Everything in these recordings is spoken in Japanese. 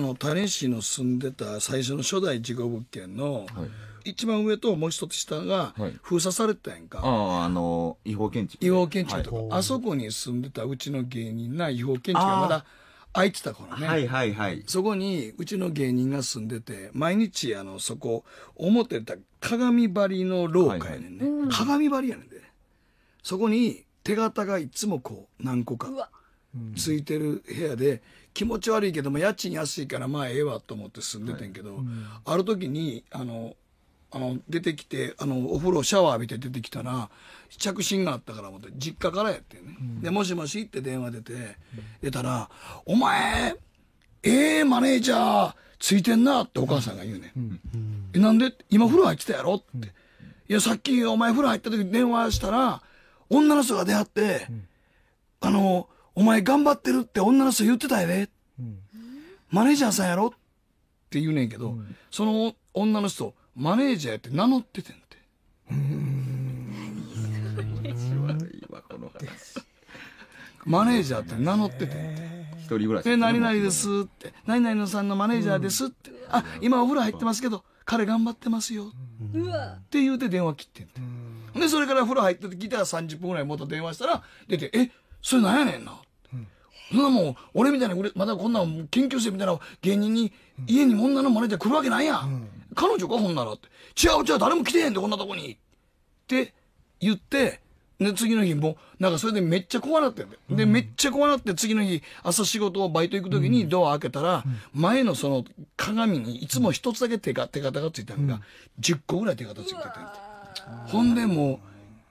あの種市の住んでた最初の初代事故物件の、一番上ともう一つ下が封鎖されてたやんか、あああの違法建築違法建築とか、はい、あそこに住んでたうちの芸人な違法建築がまだ空いてた頃ねはいはいはいそこにうちの芸人が住んでて毎日あのそこ表た鏡張りの廊下やねんね、はいはい、鏡張りやねんで、そこに手形がいつもこう何個かついてる部屋で、うん気持ち悪いけども家賃安いからまあええわと思って住んでてんけど、はいうん、ある時にあのあの出てきてあのお風呂シャワー浴びて出てきたら着信があったから思って実家からやってね、うん、でもしもしって電話出て出たら「お前ええー、マネージャーついてんな」ってお母さんが言うね、うんえなんで今風呂入ってたやろ?」って、いやさっきお前風呂入った時電話したら女の人が出会って、あの「お前頑張ってるって女の人言ってたよね、うん、マネージャーさんやろって言うねんけど、うん、その女の人、マネージャーやって名乗っててんて。うん。面白いわ、この話。マネージャーって名乗っててんって。一人ぐらい。で、何々ですって。何々さんのマネージャーですって。うん、あ、今お風呂入ってますけど、彼頑張ってますよ。うわ。って言うて電話切ってんて。で、それから風呂入ってて、ギター30分ぐらい元電話したら、出て、え、それなんやねんな。そんなもん、俺みたいな、またこんな研究生みたいな芸人に、家に女のマネージャー来るわけないや、うん。彼女か、ほんならって。違う違う、誰も来てへんで、こんなとこに。って言って、で、次の日も、なんかそれでめっちゃ怖なってんで、めっちゃ怖なって、次の日、朝仕事をバイト行く時にドア開けたら、前のその鏡にいつも一つだけ手が、手形がついたのが、10個ぐらい手形ついてた。ほんでも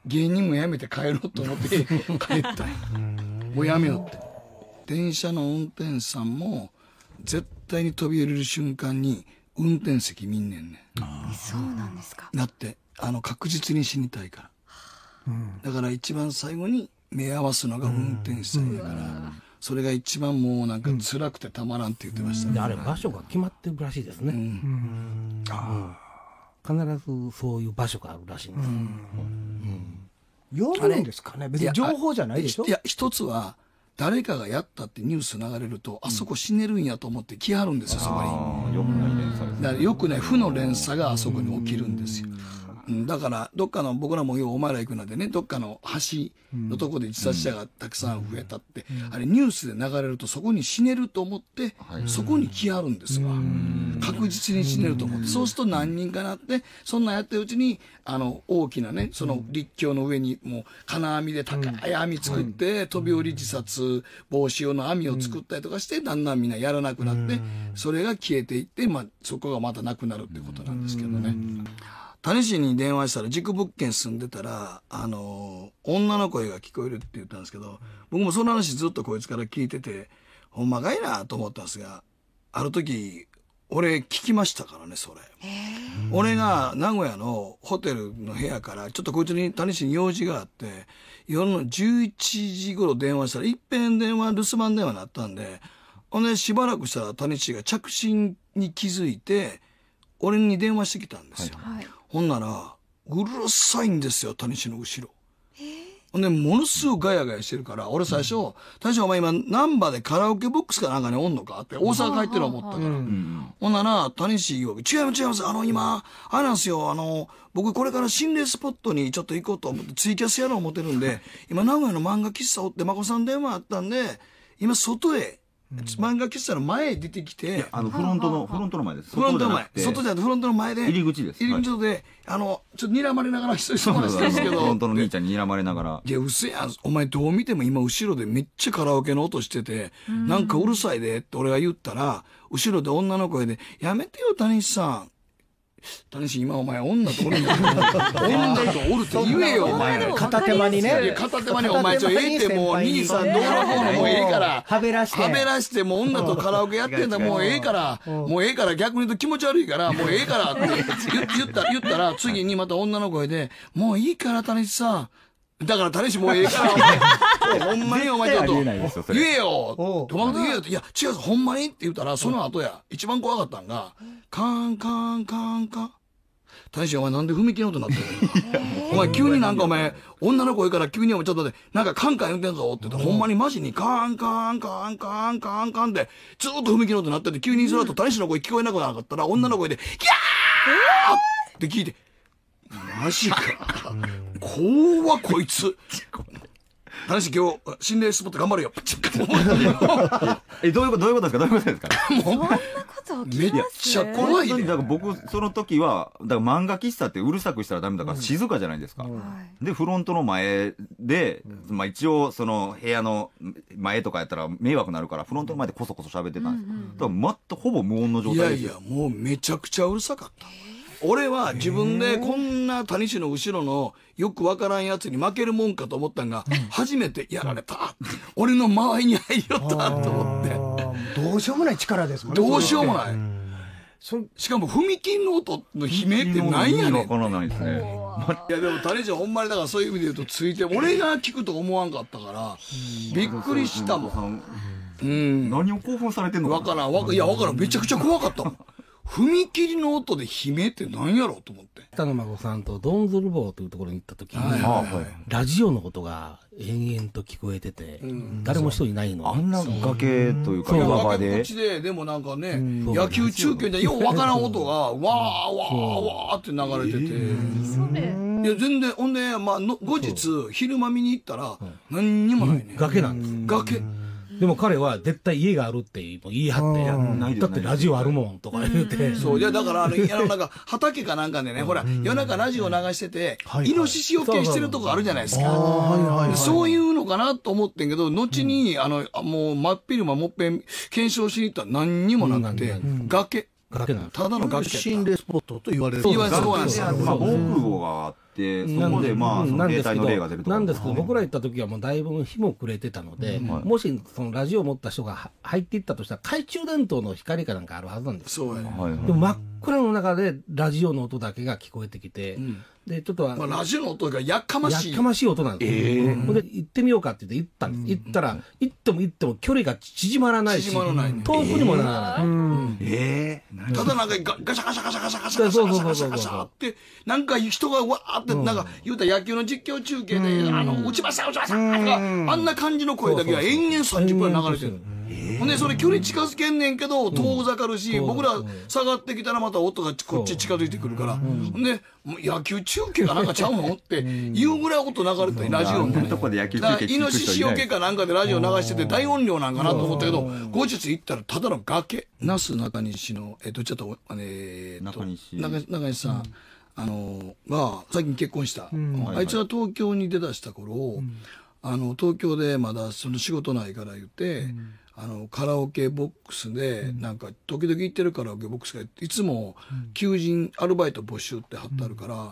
う、芸人も辞めて帰ろうと思って、帰った。もうやめようって。電車の運転手さんも、絶対に飛び降りる瞬間に、運転席見んねんねそうなんですか。だって、あの、確実に死にたいから。うん、だから一番最後に目合わすのが運転手さんやから、それが一番もうなんか辛くてたまらんって言ってました、ね、うん、あれ場所が決まってるらしいですね。うん、必ずそういう場所があるらしいんです。うんうん、ですかね別に情報じゃないでしょいや、一つは、誰かがやったってニュース流れると、あそこ死ねるんやと思って来はるんですよ、そこに。よくない連鎖ね。だからよくない負の連鎖があそこに起きるんですよ。だからどっかの僕らもようお前ら行くのでねどっかの橋のとこで自殺者がたくさん増えたって、うん、あれニュースで流れるとそこに死ねると思って、そこに来はるんですわ確実に死ねると思ってそうすると何人かなってそんなんやってるうちにあの大きなねその立教の上にもう金網で高い網作って、飛び降り自殺防止用の網を作ったりとかしてだんだんみんなやらなくなってそれが消えていって、まあ、そこがまたなくなるってことなんですけどね。種市に電話したら、軸物件住んでたら、あの、女の声が聞こえるって言ったんですけど、僕もその話ずっとこいつから聞いてて、ほんまかいなと思ったんですが、ある時、俺聞きましたからね、それ。俺が名古屋のホテルの部屋から、ちょっとこいつに谷市に用事があって、夜の11時頃電話したら、いっぺん電話、留守番電話になったんで、ほんでしばらくしたら谷市が着信に気づいて、俺に電話してきたんですよ。はいはいほんなら、うるさいんですよ、谷氏の後ろ。ほんで、ものすごくガヤガヤしてるから、俺最初、谷氏お前今、ナンバーでカラオケボックスかなんかにおんのかって、大阪帰ってる思ったから。ほんなら、谷氏曰違います違います、あの今、あれなんですよ、あの、僕これから心霊スポットにちょっと行こうと思って、ツイキャスやろう思ってるんで、今名古屋の漫画喫茶おって、まこさん電話あったんで、今外へ漫画喫茶の前出てきて、あのフロントの、フロントの前です。フロントの前。外じゃなくて、フロントの前で。入り口です。入り口で、あの、ちょっと睨まれながら一人そうなんですけど。フロントの兄ちゃんに睨まれながら。いや、うせやん。お前どう見ても今後ろでめっちゃカラオケの音してて、なんかうるさいでって俺が言ったら、後ろで女の声で、やめてよ、谷さん。谷氏今お前女とおるんだ女とおるって言えよお前片手間にね片手間にお前ちょええってもう兄さんどうのこうのもうええからはべらしてはべらしてもう女とカラオケやってんだもうええからもうええから逆に言うと気持ち悪いからもうええからって言った言ったら次にまた女の声でもういいから谷氏さだから誰しもええから、ほんまにお前ちょっと、言えよって、言えよいや、違う、ほんまにって言ったら、その後や、一番怖かったんが、カーン、カーン、カーン、カーン。大将、お前なんで踏切の音なってるんだ お前急になんかお前、女の声から急にお前ちょっとで、なんかカンカン言うてんぞって言って、ほんまにマジにカーンカーンカーンカーンカーンカーンって、ずっと踏切の音なってて、急にその後大将の声聞こえなくなかったら、女の声で、キャーって聞いて、マジか。怖わ、こいつ。話今日、心霊スポット頑張るよ。え、どういうこと、どういうことですかどういうことですかそんなことめっちゃ怖いね。だから僕、その時は、だから漫画喫茶ってうるさくしたらダメだから静かじゃないですか。で、フロントの前で、まあ一応、その部屋の前とかやったら迷惑なるから、フロントの前でこそこそ喋ってたんです。だから、まっとほぼ無音の状態でいやいや、もうめちゃくちゃうるさかった。俺は自分でこんな谷氏の後ろのよくわからんやつに負けるもんかと思ったんが、初めてやられた。俺の間合いに入りよったと思って。どうしようもない力ですもんね。どうしようもない。しかも踏切の音の悲鳴ってないやねん。わからないですね。いやでも谷氏ほんまにだからそういう意味で言うとついて、俺が聞くと思わんかったから、びっくりしたもん。うん、何を興奮されてんのかわからん。いや、わからん。めちゃくちゃ怖かったもん。踏切の音で悲鳴って何やろうと思って。北野誠さんとドンズルーというところに行った時に、はいはいラジオのことが延々と聞こえてて、うん、誰も一人いないの、あんな崖というか、こっち場で。っで、でもなんかね、うん、野球中継でようわからん音が、わーわーわーって流れてて。いや、全然、ほんで、まあの、後日、昼間見に行ったら、何にもないね。崖なんです。崖。でも彼は絶対家があるって言い張ってや、ってラジオあるもんとか言うて。そう、いやだからあの、なんか畑かなんかでね、ほら、夜中ラジオ流してて、イノシシを消してるとこあるじゃないですか。そういうのかなと思ってんけど、後に、あの、もう真っ昼間もっぺん検証しに行ったら何にもなくて、崖。ただの崖。心霊スポットと言われる。そうなんですよ。まあ、防空壕があって、て、そこでまあ、その兵隊の例が出るとなんですけど、僕ら行った時はもうだいぶ日も暮れてたので、もしそのラジオを持った人が入っていったとしたら、懐中電灯の光かなんかあるはずなんですよ。そうやね。でも真っこれの中でラジオの音だけが聞こえてきて、うん、でちょっとまあ、ラジオの音がやかましいやかましい音なんですよ、えー、で行ってみようかって言って行った行ったら行っても行っても距離が縮まらないし、ね、遠くにもならない、えーうんえー、ただなんかガシャガシャガシャガシャガシャガシャガシャガシャガシャってなんか人がわーってなんか言うたら野球の実況中継で「あの打ちました打ちました」とかあんな感じの声だけが延々30分流れてる。ほんでそれ距離近づけんねんけど遠ざかるし、僕ら下がってきたらまた音がこっち近づいてくるから、ほんで野球中継がなんかちゃうのって言うぐらい音流れてラジオの、とこで野球中継イノシシよけかなんかでラジオ流してて大音量なんかなと思ったけど後日行ったらただの崖那須中西のえどっちだったえっと中西さん、あのが最近結婚した、あいつが東京に出だした頃、あの東京でまだその仕事ないから言って、うあのカラオケボックスで、なんか時々行ってるカラオケボックスがいつも求人アルバイト募集って貼ってあるから、あ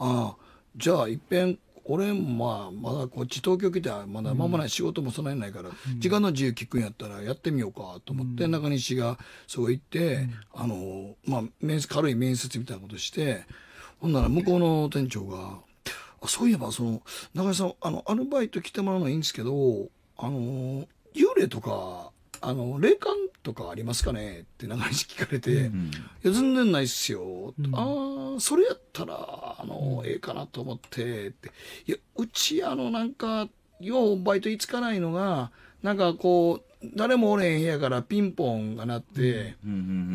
あじゃあいっぺん俺まあまだこっち東京来てまだ間もない仕事も備えないから、時間の自由聞くんやったらやってみようかと思って、中西がそう行って、あのまあ面接軽い面接みたいなことしてほんなら向こうの店長が「そういえばその中西さんあのアルバイト来てもらうのはいいんですけどあの幽霊とかあの霊感とかありますかねっていれ聞かれて、うん、いや全然ないっすよ、うん、ああそれやったらあの、うん、ええかなと思ってっていやうちあのなんかようバイトいつかないのがなんかこう誰もおれへん部屋からピンポンが鳴って、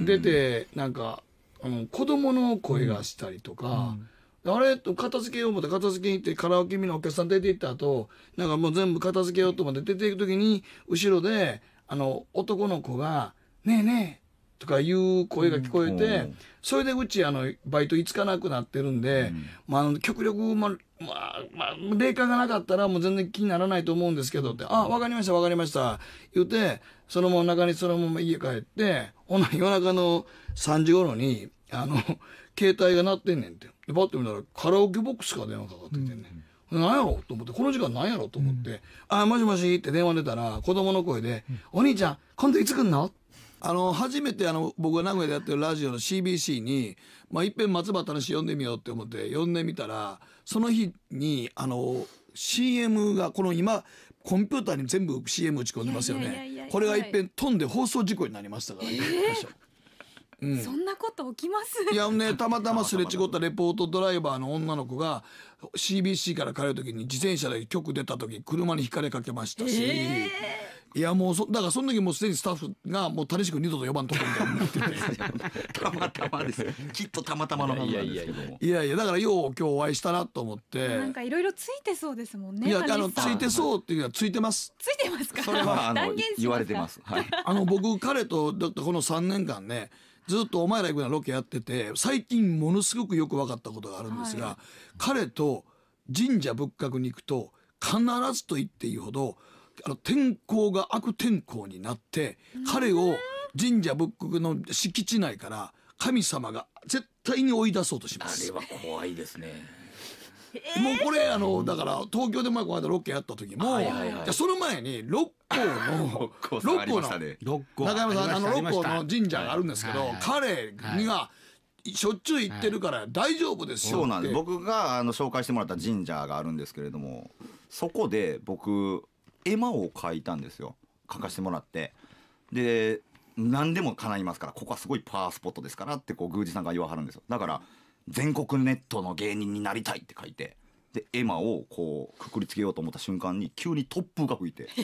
出てなんかあの子供の声がしたりとか。あれと片付けよう思って片付けに行ってカラオケ見のお客さん出て行った後、なんかもう全部片付けようと思って出て行く時に、後ろで、あの、男の子が、ねえねえ、とかいう声が聞こえて、それでうち、あの、バイトいつかなくなってるんで、まあ、あの、極力、ま、あ、まあ、霊感がなかったらもう全然気にならないと思うんですけどって、あ、わかりました、わかりました、言うて、そのまま中にそのまま家帰って、ほな、夜中の3時頃に、あの、携帯が鳴ってんねんって。で、パッと見たら、カラオケボックスから電話かかってきてんね、うん何やろうと思って、この時間何やろうと思って、うん、あ、もしもしって電話出たら、子供の声で、うん、お兄ちゃん、今度いつ来んのあの、初めてあの、僕が名古屋でやってるラジオの CBC に、まあ、いっぺん松葉たのし読んでみようって思って読んでみたら、その日に、あの、CM が、この今、コンピューターに全部 CM 打ち込んでますよね。これがいっぺん飛んで放送事故になりましたから、ね、えーうんそんなこと起きますいやね たまたますれ違ったレポートドライバーの女の子が CBC から帰る時に自転車で局出た時車にひかれかけましたし、えいやもうそだからその時もうすでにスタッフがもう谷し君二度と呼ばんとこみたいになってたまたまですきっとたまたまのはずなんですけどもいやいやだからよう今日お会いしたなと思ってなんかいろいろついてそうですもんねいやあのついてそうっていうのはついてますついてますかそれはあの断言し言われてますはいあの僕彼とだってこの3年間ねずっとお前ら行くようなロケやってて最近ものすごくよく分かったことがあるんですが、はい、彼と神社仏閣に行くと必ずと言っていいほどあの天候が悪天候になって彼を神社仏閣の敷地内から神様が絶対に追い出そうとします。あれは怖いですねえー、もうこれあのだから東京で前この間ロケやった時も、はいはいはい、その前に六甲の 六甲の、中山さんあの六甲の神社があるんですけど、はいはい、彼には、はいしょっちゅう行ってるから大丈夫ですよそうなんです僕があの紹介してもらった神社があるんですけれどもそこで僕絵馬を書いたんですよ書かせてもらってで何でも叶いますからここはすごいパワースポットですからってこう宮司さんが言わはるんですよだから全国ネットの芸人になりたいって書いてでエマをこうくくりつけようと思った瞬間に急に突風が吹いて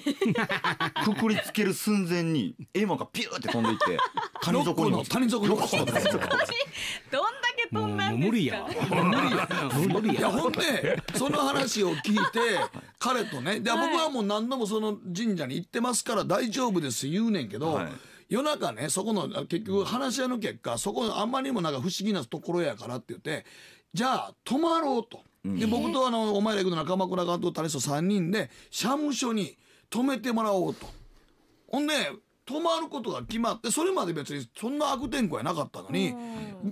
くくりつける寸前にエマがピューって飛んでいって谷底に谷底に落ちたんですよ。どんだけ飛んだ無理や。無理や。いやほんでその話を聞いて彼とねで、僕はもう何度もその神社に行ってますから大丈夫です言うねんけど。はい夜中ねそこの結局話し合いの結果、そこあんまりにもなんか不思議なところやからって言ってじゃあ泊まろうと。で僕とあのお前ら行くの鎌倉監督タレスト3人で社務所に泊めてもらおうと。ほんで泊まることが決まってそれまで別にそんな悪天候やなかったのに、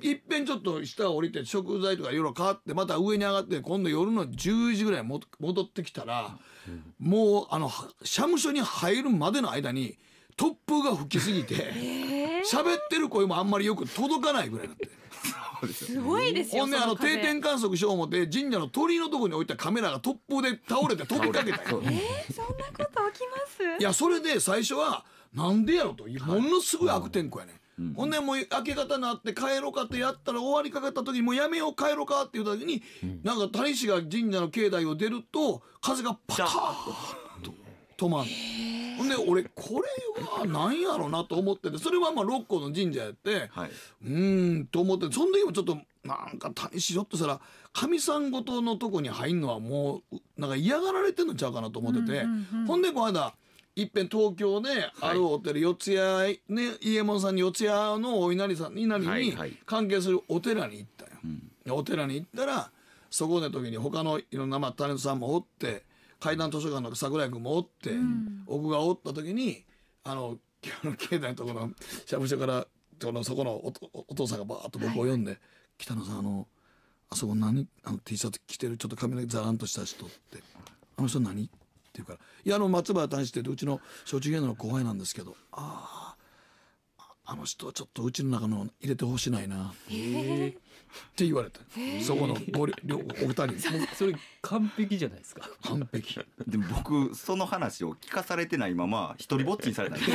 いっぺんちょっと下降りて食材とかいろいろ買ってまた上に上がって今度夜の10時ぐらい戻ってきたら、もうあの社務所に入るまでの間に突風が吹きすぎて喋、ってる声もあんまりよく届かないぐらいなって。すごいですよ。ほんであの定点観測しよう思って神社の鳥居のとこに置いたカメラが突風で倒れて飛びかけたよ。えー、そんなこと起きます？いやそれで最初はなんでやろと、ものすごい悪天候やね。うん、ほんでもう明け方になって帰ろうかってやったら終わりかかった時にもうやめよう帰ろうかっていう時に、うん、なんか大使が神社の境内を出ると風がパターッと止まんほんで俺これは何やろうなと思っててそれはまあ六甲の神社やって、はい。うんと思ってその時もちょっとなんか谷しろっとしたらかみさんごとのとこに入んのはもうなんか嫌がられてんのちゃうかなと思ってて、うんうんうんほんでこの間いっぺん東京であるお寺、四谷ね伊右衛門さんに四谷のお稲荷さん稲荷に関係するお寺に行ったよ。うん。お寺に行ったらそこの時に他のいろんなまあタレントさんもおって階段図書館の桜井君もおって、うん、僕がおった時にあの境内のところのしゃぶしゃからそのそこのおお父さんがバーッと僕を呼んで「はい、北野さんあのあそこ何あの T シャツ着てるちょっと髪の毛ザランとした人ってあの人何?」って言うから「いやあの松原大志ってうちの小中芸能の後輩なんですけどあああの人はちょっとうちの中の入れてほしないな」って。って言われたそこのご両お二人それ完璧じゃないですか完璧でも僕その話を聞かされてないまま一人ぼっちにされたん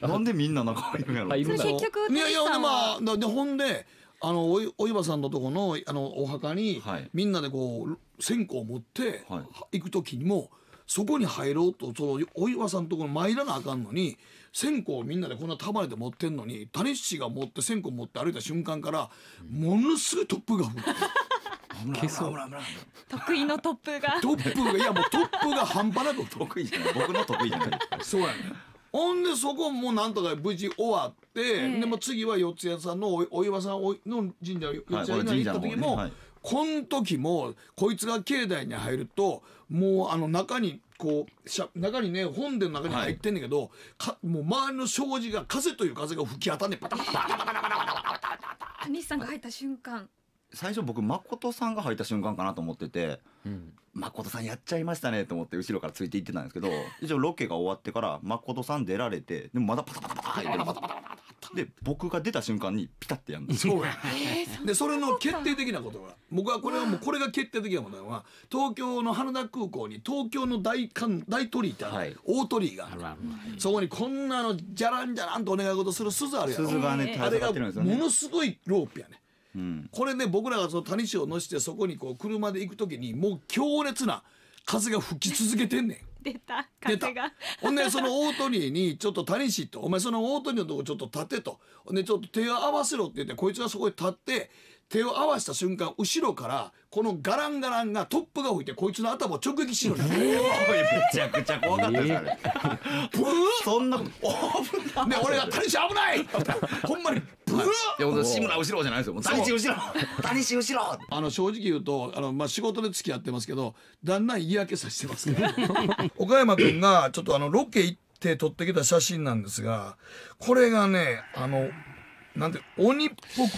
なんでみんな仲いるんやろ結局いやいやでまあでほんであのおお岩さんのとこのあのお墓に、はい、みんなでこう線香を持って、はい、行く時にも、そこに入ろうとそのお岩さんのところ参らなあかんのに線香をみんなでこんな束ねて持ってんのに谷七が持って線香持って歩いた瞬間からものすごい突風が吹く。得意のトップがトップがいやもうトップが半端なく得意じゃない僕の得意じゃないそうやねほんでそこもなんとか無事終わって、えー、でも次は四谷さんのお岩さんの神社四谷に行った時も、はいこん時もこいつが境内に入るともうあの中にこうしゃ中にね本殿の中に入ってんねんけど、かもう周りの障子が風という風が吹き当たんパタパタパタパタパタパタパタパタパタさんが入った瞬間最初僕誠さんが入った瞬間かなと思ってて、うん、誠さんやっちゃいましたねと思って後ろからついていってたんですけど一応ロケが終わってから誠さん出られてでもまだパタパタパタパタパタパタパタで僕が出た瞬間にピタッてやるんですそうや、でそれの決定的なことが僕はこれはもうこれが決定的なことは東京の羽田空港に東京の大観大鳥居ってある、はい、大鳥居があるそこにこんなのじゃらんじゃらんとお願い事する鈴あるやろ鈴がねあれがものすごいロープやねうん、これね僕らがその谷市を乗せてそこにこう車で行く時にもう強烈な風が吹き続けてんねん。出た出たほんでその大鳥居にちょっと谷氏とお前その大鳥居のとこちょっと立てとほんでちょっと手を合わせろって言ってこいつがそこへ立って手を合わせた瞬間後ろからこのガランガランがトップが吹いてこいつの頭を直撃しろにめちゃくちゃ怖かったですあれブーそんな危ない俺が「谷氏危ない!」ほんまにブーいや志村後ろじゃないですよ谷後ろ谷後ろあの正直言うとあの、まあ、仕事で付き合ってますけどだんだん嫌気させてます 岡山君がちょっとあのロケ行って撮ってきた写真なんですがこれがねあのなんで鬼っぽく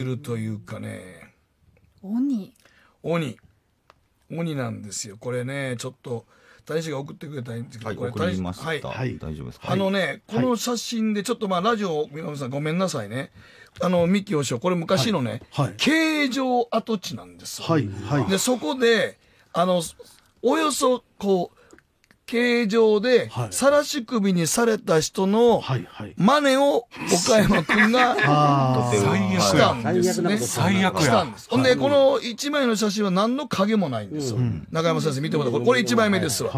映るというかね鬼鬼鬼なんですよこれねちょっと大使が送ってくれたんですけど、はい、これ大使。はい、はい、大丈夫ですかあのね、この写真でちょっとまあラジオ皆さんごめんなさいねあの三木和尚これ昔のね、形状跡地なんですはい。はい、でそこであのおよそこう形状で、さらし首にされた人の真似を岡山君が したんですね。最悪や。ほんで、この一枚の写真は何の影もないんですよ。中山先生見てもらったこれ一枚目ですわ。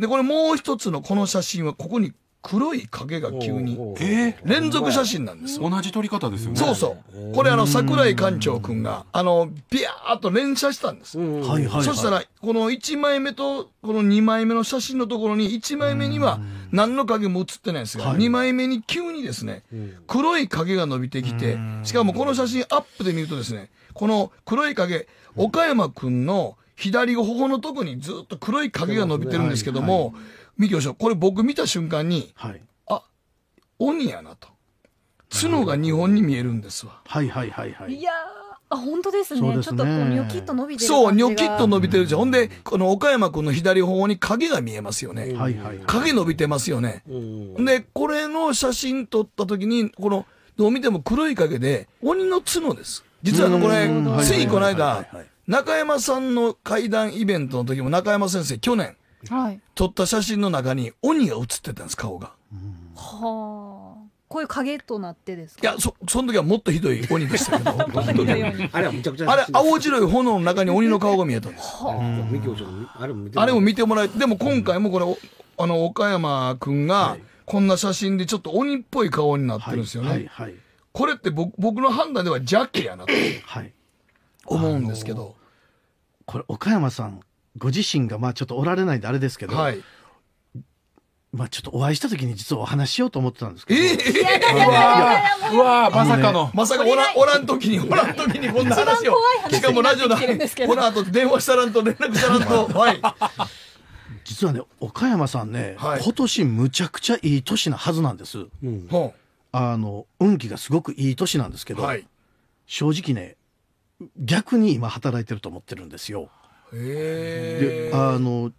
で、これもう一つのこの写真はここに黒い影が急にえ連続写真なんです同じ撮り方ですよねそうそうこれあの桜井館長君があのビャーっと連写したんですははいい。そしたらこの1枚目とこの2枚目の写真のところに1枚目には何の影も写ってないんですが2枚目に急にですね黒い影が伸びてきてしかもこの写真アップで見るとですねこの黒い影岡山君の左頬のとこにずっと黒い影が伸びてるんですけども、はいはい見てましょう。これ僕見た瞬間に、はい、あ、鬼やなと。角が日本に見えるんですわ。はいはいはいはい。いやあ、本当ですね。すねちょっとこう、ニョキッと伸びてるそう、ニョキッと伸びてるじゃん。ほんで、この岡山君の左方に影が見えますよね。はい、はい、影伸びてますよね。で、これの写真撮った時に、この、どう見ても黒い影で、鬼の角です。実はあの、これ、ついこの間、中山さんの会談イベントの時も中山先生、去年、はい、撮った写真の中に鬼が写ってたんです顔が。うん、はあ。こういう影となってですいや、そ、その時はもっとひどい鬼でしたけど。あれはむちゃくちゃ。あれ、青白い炎の中に鬼の顔が見えたんです。あれも見てもらえ、てでも今回もこれ、あの、岡山君が、こんな写真でちょっと鬼っぽい顔になってるんですよね。これって僕僕の判断では邪気やなと思うんですけど。これ、岡山さん、ご自身がまあちょっとおられないんであれですけど、はい、まあちょっとお会いした時に実はお話しようと思ってたんですけど。えー、いやいやいやうわまさかの、ね、まさかおらおらん時におらん時にこんな話をしかもラジオだこの後電話したらんと連絡したらんとはい。実はね岡山さんね、はい、今年むちゃくちゃいい年なはずなんです、うん、あの運気がすごくいい年なんですけど、はい、正直ね逆に今働いてると思ってるんですよであの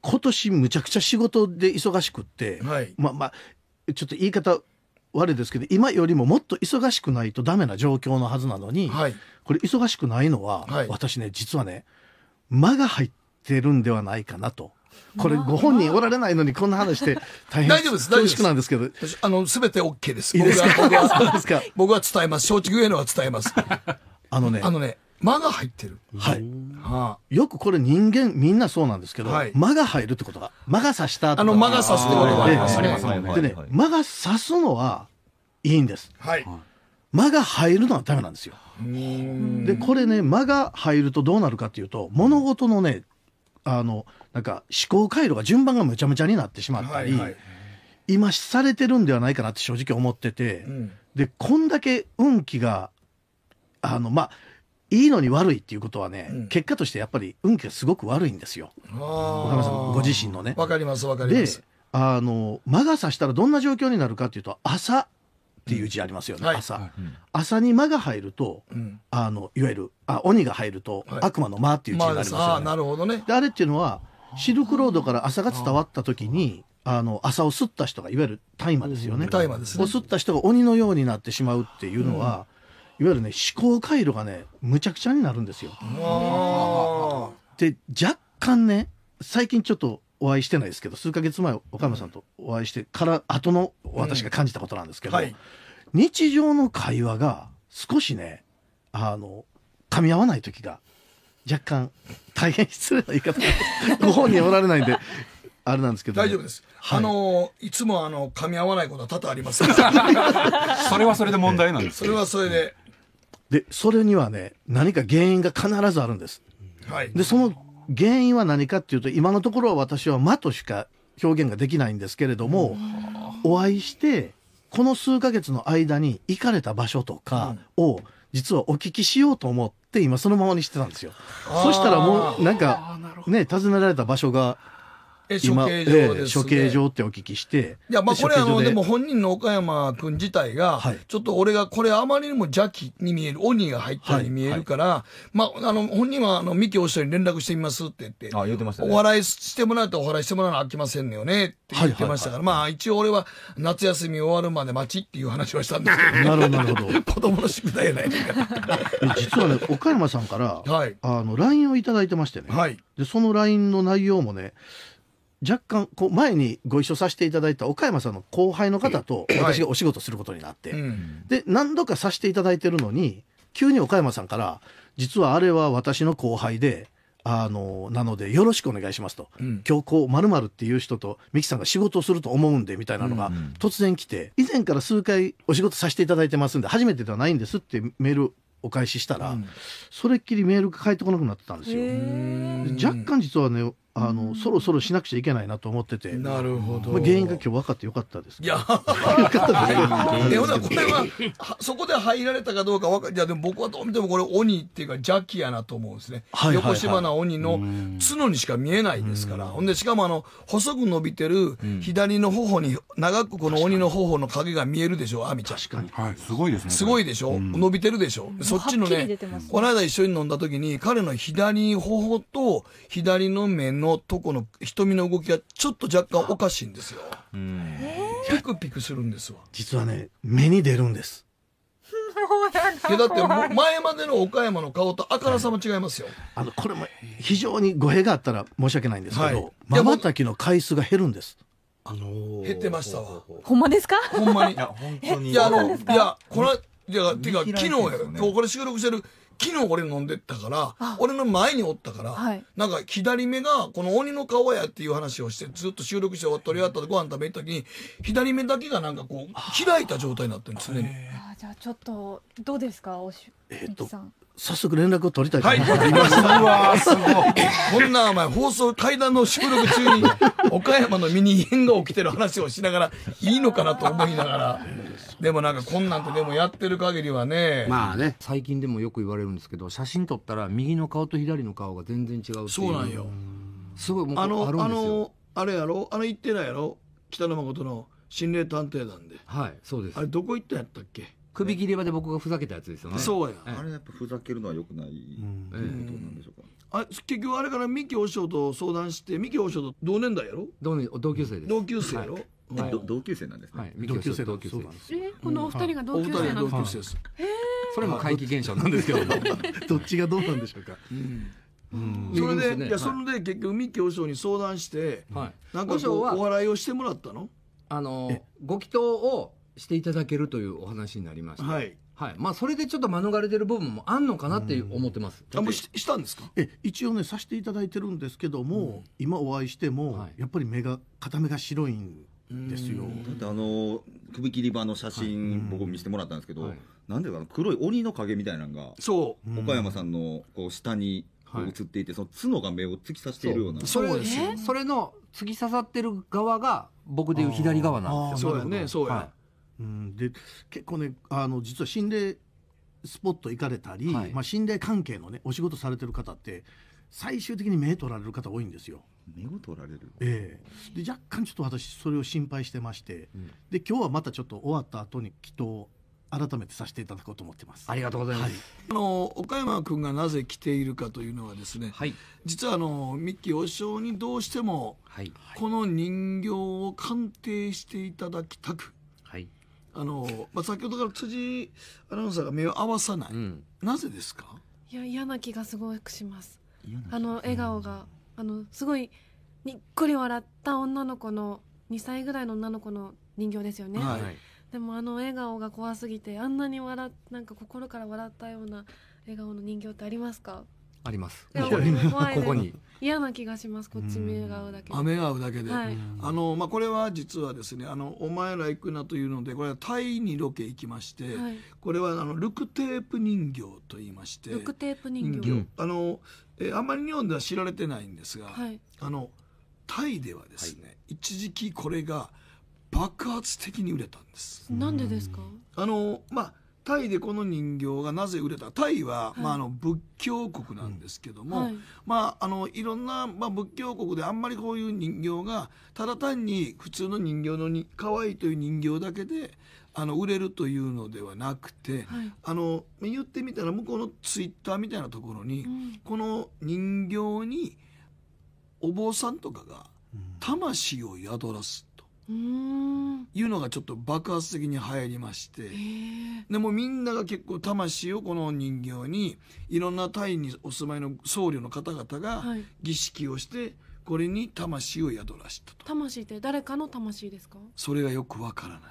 今年むちゃくちゃ仕事で忙しくって、はい、まあまあちょっと言い方悪いですけど今よりももっと忙しくないとダメな状況のはずなのに、はい、これ忙しくないのは、はい、私ね実はね間が入ってるんではないかなと。これご本人おられないのにこんな話して大変大丈夫です大丈夫なんですけどあの全て OK ですいいです僕は僕は伝えます松竹芸能は伝えます あのねあのね間が入ってる。はい。はあ、よくこれ人間みんなそうなんですけど、はい、間が入るってことが、間が差したあの間が差すってことがありますね。でね、間が差すのはいいんです。はい。間が入るのはダメなんですよ。で、これね、間が入るとどうなるかっていうと、物事のね、あの、なんか思考回路が順番がむちゃむちゃになってしまったり、はいはい、今されてるんではないかなって正直思ってて、うん、で、こんだけ運気が、あの、まあ、いいのに悪いっていうことはね、うん、結果としてやっぱり運気がすごく悪いんですよ岡村さんご自身のね。わかりますわかります。であの魔が差したらどんな状況になるかっていうと朝っていう字ありますよね、うん、朝、はい、朝に魔が入ると、うん、あのいわゆるあ鬼が入ると、はい、悪魔の魔っていう字になりますよね。まあ、なるほどねであれっていうのはシルクロードから朝が伝わった時にあの朝を吸った人がいわゆる大麻ですよね。大麻です、ね、を吸った人が鬼のようになってしまうっていうのは、いわゆるね思考回路がねむちゃくちゃになるんですよ。で若干ね最近ちょっとお会いしてないですけど数か月前岡山さんとお会いしてから後の私が感じたことなんですけど、うんはい、日常の会話が少しねあの噛み合わない時が若干大変失礼な言い方 ご本人おられないんであれなんですけど、ね、大丈夫です、はい、あのいつもあの噛み合わないことは多々あります それはそれで問題なんですそれはそれででそれにはね何か原因が必ずあるんです。はい、でその原因は何かっていうと今のところは私は「間」としか表現ができないんですけれどもお会いしてこの数ヶ月の間に行かれた場所とかを実はお聞きしようと思って今そのままにしてたんですよ。そしたらもうなんかね尋ねられた場所が今処刑場、ね、処刑場ってお聞きして。いや、まあこれあの、でも本人の岡山君自体が、はい、ちょっと俺がこれあまりにも邪気に見える、鬼が入ったように見えるから、はいはい、まあ、あの、本人はあの、三木お師匠に連絡してみますって言って、あ、あ、言ってました、ね、お笑いしてもらうとお笑いしてもらうの飽きませんよねって言ってましたから、まあ一応俺は夏休み終わるまで待ちっていう話はしたんですけど、ね、なるほど、子供の宿題やないか実はね、岡山さんから、はい、あの、LINE をいただいてましてね。はい。で、その LINE の内容もね、若干こう前にご一緒させていただいた岡山さんの後輩の方と私がお仕事することになって、はいで何度かさせていただいてるのに急に岡山さんから「実はあれは私の後輩で」あのなのでよろしくお願いしますと、うん、今日こうまるっていう人と美樹さんが仕事をすると思うんでみたいなのが突然来て、以前から数回お仕事させていただいてますんで初めてではないんですってメールお返ししたら、うん、それっきりメールが返ってこなくなってたんですよ。若干実はねあの、そろそろしなくちゃいけないなと思ってて。なるほど。まあ、原因が今日分かってよかったです。いや、よかったです。え、ほな、これ は、そこで入られたかどうかわか、いや、でも僕はどう見てもこれ鬼っていうか邪気やなと思うんですね。はいはいはい、横島な鬼の角にしか見えないですから。ほんで、しかもあの、細く伸びてる左の頬に、長くこの鬼の頬の影が見えるでしょ、アミちゃん。確かに。はい、すごいですね。すごいでしょ、う伸びてるでしょ。うそっちのね、この間一緒に飲んだ時に、彼の左頬と左の面のとこの瞳の動きがちょっと若干おかしいんですよ。ピクピクするんですわ。実はね、目に出るんです。いやだって前までの岡山の顔とあからさま違いますよ、はい、あのこれも非常に語弊があったら申し訳ないんですけどまばたきの回数が減るんです。あのー、減ってましたわほんまですかほんまにいや本当にいやあのいやこれいやてか昨日や、今日これ収録してる昨日俺飲んでったから、俺の前におったから、はい、なんか左目がこの鬼の顔やっていう話をして、ずっと収録して取り合ったでご飯食べた時に、左目だけがなんかこう、開いた状態になってるんですね。じゃあちょっと、どうですか、おし、えっと、さん。早速連絡を取りたいと思います。はい、うわすごい。こんなお前、放送、会談の収録中に、岡山の身に異変が起きてる話をしながら、いいのかなと思いながら。でもなんかこんなんてでもやってる限りはね。まあね。最近でもよく言われるんですけど、写真撮ったら右の顔と左の顔が全然違うそうなんよ。すごい、もうあの、あの、あれやろあの言ってないやろ北野誠の心霊探偵団で。はい、そうです。あれどこ行ったんやったっけ首切り場で僕がふざけたやつですよね。そうや。あれやっぱふざけるのはよくない、うん、ということなんでしょうか。あ結局あれから三木和尚と相談して三木和尚と同年代やろ同年同級生です同級生やろ、は同級生なんですね、はい、同級生同級生えこのお二人が同級生なんです、えー、それも怪奇現象なんですけど どっちがどうなんでしょうか、うんそれで、いやそれで結局三木和尚に相談して、はい、なんかお笑いをしてもらったのあのご祈祷をしていただけるというお話になりました。はいはいまあ、それでちょっと免れてる部分もあんのかなって思ってます、あもうししたんですかえ一応ねさせていただいてるんですけども、今お会いしても、はいやっぱり目が片目が白いんですよ。だってあの首切り場の写真僕見せてもらったんですけど、はいなんでかな黒い鬼の影みたいなのがそう岡山さんのこう下にこうはい映っていて、その角が目を突き刺しているようなそそうですよそれの突き刺さってる側が僕でいう左側なんですよそうやねそうや、はうん、で結構ねあの実は心霊スポット行かれたり、はい、まあ、心霊関係のねお仕事されてる方って最終的に目取られる方多いんですよ。目を取られる、ええ、で若干ちょっと私それを心配してまして、うん、で今日はまたちょっと終わった後に祈祷改めてさせていただこうと思ってます。ありがとうございます。はい、あの岡山君がなぜ来ているかというのはですね、はい、実はあの三木お嬢にどうしても、はい、この人形を鑑定していただきたくあの、まあ、先ほどから辻アナウンサーが目を合わさない、うんなぜですかいや嫌な気がすごくしますあの笑顔があのすごいにっこり笑った女の子の2歳ぐらいの女の子の人形ですよね、はいでもあの笑顔が怖すぎてあんなに笑なんか心から笑ったような笑顔の人形ってありますかあります。ここに。嫌な気がしますこっち目が合うだけ目が合うだけで、はい、あのまあ、これは実はですね「あのお前ら行くな」というのでこれはタイにロケ行きまして、はい、これはあのルクテープ人形と言いましてルクテープ人形、うん、あのえあんまり日本では知られてないんですが、はい、あのタイではですね、一時期これが爆発的に売れたんです。なんでですかあの、まあタイでこの人形がなぜ売れたタイは、はい、まあ、あの仏教国なんですけども、はい、まあ、あのいろんな、まあ、仏教国であんまりこういう人形がただ単に普通の人形のに可愛いという人形だけであの売れるというのではなくて、はい、あの言ってみたら向こうのツイッターみたいなところに、うん、この人形にお坊さんとかが魂を宿らすいうのがちょっと爆発的に流行りましてでもみんなが結構魂をこの人形にいろんなタイにお住まいの僧侶の方々が儀式をして、はい、これに魂を宿らしたと魂って誰かの魂ですかそれがよくわからない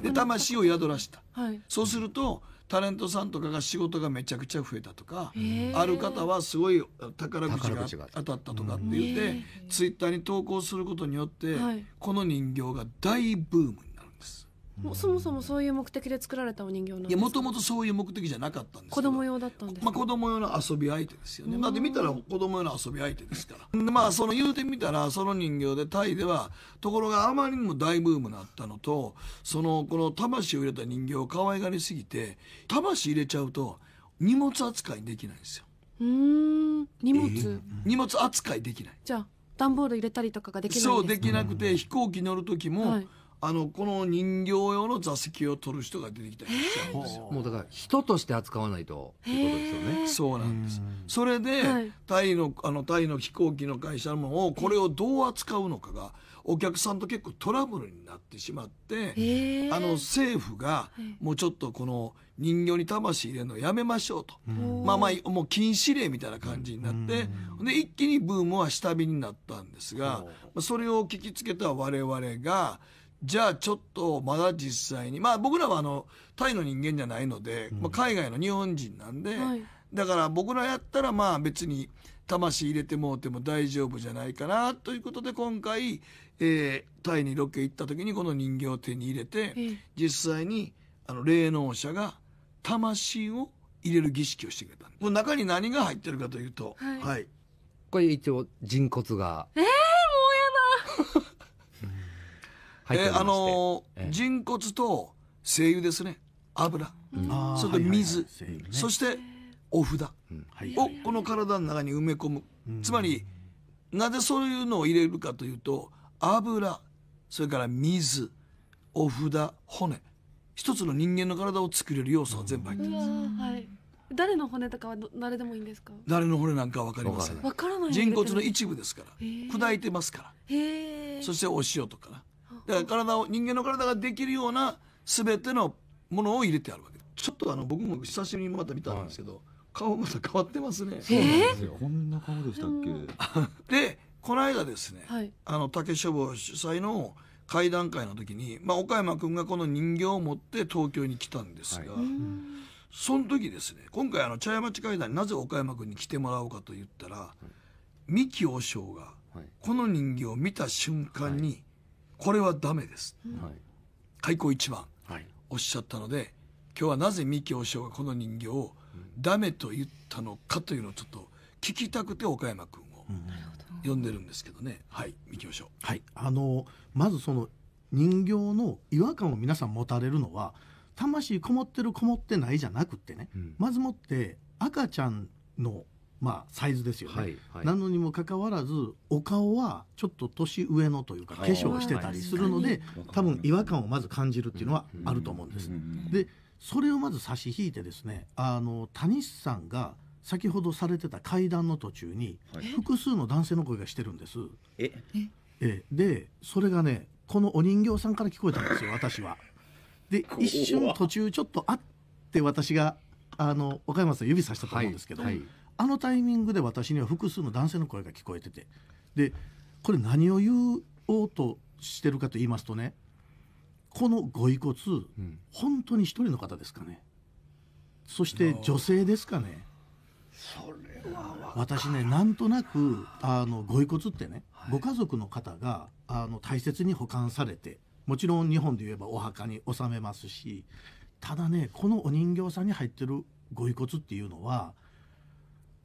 で魂を宿らした、はい、そうするとタレントさんとかが仕事がめちゃくちゃ増えたとかある方はすごい宝くじが当たったとかって言って、ツイッターに投稿することによって、はい、この人形が大ブームに。もそもそもそういう目的で作られたお人形なんですかもともとそういう目的じゃなかったんですけど子供用だったんですまあ、子供用の遊び相手ですよね。だって見たら子供用の遊び相手ですから。でまあその言うてみたらその人形でタイではところがあまりにも大ブームになったのとそのこの魂を入れた人形を可愛がりすぎて魂入れちゃうと荷物扱いできないんですよ。うん荷物、荷物扱いできない。じゃあ段ボール入れたりとかができないんですそうできなくて飛行機乗る時も、はいあのこの人形用の座席を取る人が出てきたりしちゃうんですよ。もうだから人として扱わないということですよね。そうなんです。それで、タイのあのタイの飛行機の会社もをこれをどう扱うのかがお客さんと結構トラブルになってしまって、あの政府がもうちょっとこの人形に魂入れるのやめましょうと、まあまあもう禁止令みたいな感じになって、で一気にブームは下火になったんですが、それを聞きつけた我々が。じゃあちょっとまだ実際にまあ僕らはあのタイの人間じゃないので、まあ、海外の日本人なんで、はい、だから僕らやったらまあ別に魂入れてもうても大丈夫じゃないかなということで今回、えー、タイにロケ行った時にこの人形を手に入れて、え実際にあの霊能者が魂を入れる儀式をしてくれたこの中に何が入ってるかというと、はい、はい、これ一応人骨が。え入ってまして、えー、あのー、人骨と精油ですね油、うん、それと水、はそしてお札をこの体の中に埋め込む、うん、つまりなぜそういうのを入れるかというと油それから水お札骨一つの人間の体を作れる要素は全部入ってます、誰の骨とかは誰でもいいんですか誰の骨なんかわかりません、ね、人骨の一部ですから砕いてますからそしてお塩とかだから体を人間の体ができるような全てのものを入れてあるわけちょっとあの僕も久しぶりにまた見たんですけど、はい、顔また変わってますね、すよ。こんな顔でしたっけでこの間ですね、はい、あの竹書房主催の会談会の時に、まあ、岡山君がこの人形を持って東京に来たんですが、はい、その時ですね今回あの茶屋町会談になぜ岡山君に来てもらおうかと言ったら、三木和尚がこの人形を見た瞬間に、これはダメです、はい、開口一番、はい、おっしゃったので今日はなぜ三木和尚がこの人形をダメと言ったのかというのをちょっと聞きたくて岡山君を呼んでるんですけどね、うん、はい三木和尚。はい、あのまずその人形の違和感を皆さん持たれるのは魂こもってるこもってないじゃなくてね、うん、まずもって赤ちゃんのまあ、サイズですよね、はいはい、なのにもかかわらずお顔はちょっと年上のというか化粧してたりするので多分違和感をまず感じるっていうのはあると思うんです。でそれをまず差し引いてですねあの谷さんが先ほどされてた階段の途中に複数の男性の声がしてるんです。ええでそれがねこのお人形さんから聞こえたんですよ私は。で一瞬途中ちょっとあって私があの岡山さん指さしたと思うんですけど。はいはいあのタイミングで私には複数の男性の声が聞こえててでこれ何を言おうとしてるかと言いますとねこのご遺骨、うん、本当に一人の方ですかねそして女性ですかねそれは私ねなんとなくあのご遺骨ってね、はい、ご家族の方があの大切に保管されてもちろん日本で言えばお墓に納めますしただねこのお人形さんに入ってるご遺骨っていうのは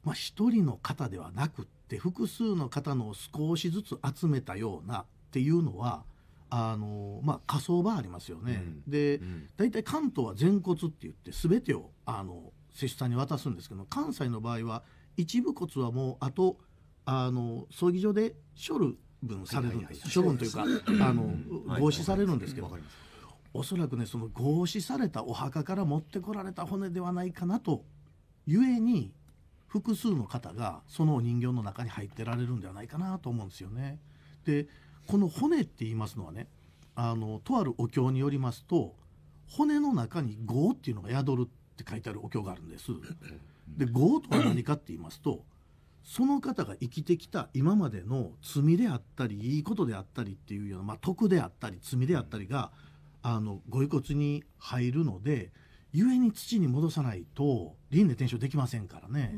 まあ、1人の方ではなくって複数の方のを少しずつ集めたようなっていうのはあのまあ、火葬場ありますよね、うん、で、大体、関東は全骨って言って全てをあの施主さんに渡すんですけど関西の場合は一部骨はもうあとあの葬儀場で処分されるんです、処分というかあの合祀されるんですけど、おそらくねその合祀されたお墓から持ってこられた骨ではないかなとゆえに複数の方がそのお人形の中に入ってられるんではないかなと思うんですよね。でこの骨って言いますのはねあのとあるお経によりますと骨の中に「業」っていうのが宿るって書いてあるお経があるんです。で「業」とは何かって言いますとその方が生きてきた今までの罪であったりいいことであったりっていうような、まあ、徳であったり罪であったりがあのご遺骨に入るのでゆえに土に戻さないと輪廻転生できませんからね。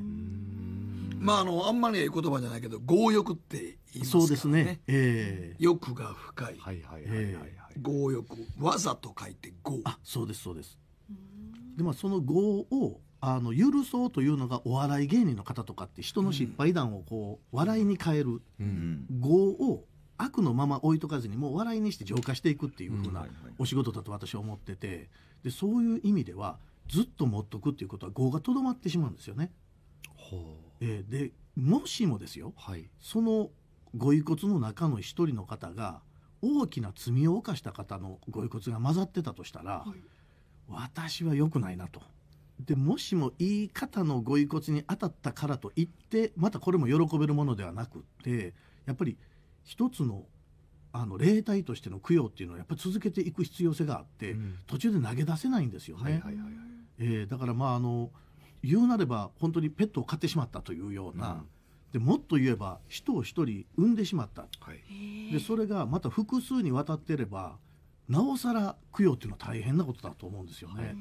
まああのあんまりええ言葉じゃないけど強欲って言いますからね。そうですね。えー、欲が深い。はいはいはい強欲わざと書いて強。あそうですそうです。でまあその強をあの許そうというのがお笑い芸人の方とかって人の失敗談をこう、笑いに変える、う業を悪のまま置いとかずにもう笑いにして浄化していくっていうふうなお仕事だと私は思っててでそういう意味ではずっと持っとくっていうことは業がとどまってしまうんですよね。ほうえー、でもしもですよ、はい、そのご遺骨の中の一人の方が大きな罪を犯した方のご遺骨が混ざってたとしたら、はい、私は良くないなと。でもしもいい方のご遺骨に当たったからといってまたこれも喜べるものではなくってやっぱり一つのあの霊体としての供養っていうのはやっぱり続けていく必要性があって、うん、途中で投げ出せないんですよね。だからまああの言うなれば本当にペットを飼ってしまったというような、うん、でもっと言えば人を一人産んでしまった、はい、でそれがまた複数にわたってればなおさら供養っていうのは大変なことだと思うんですよね。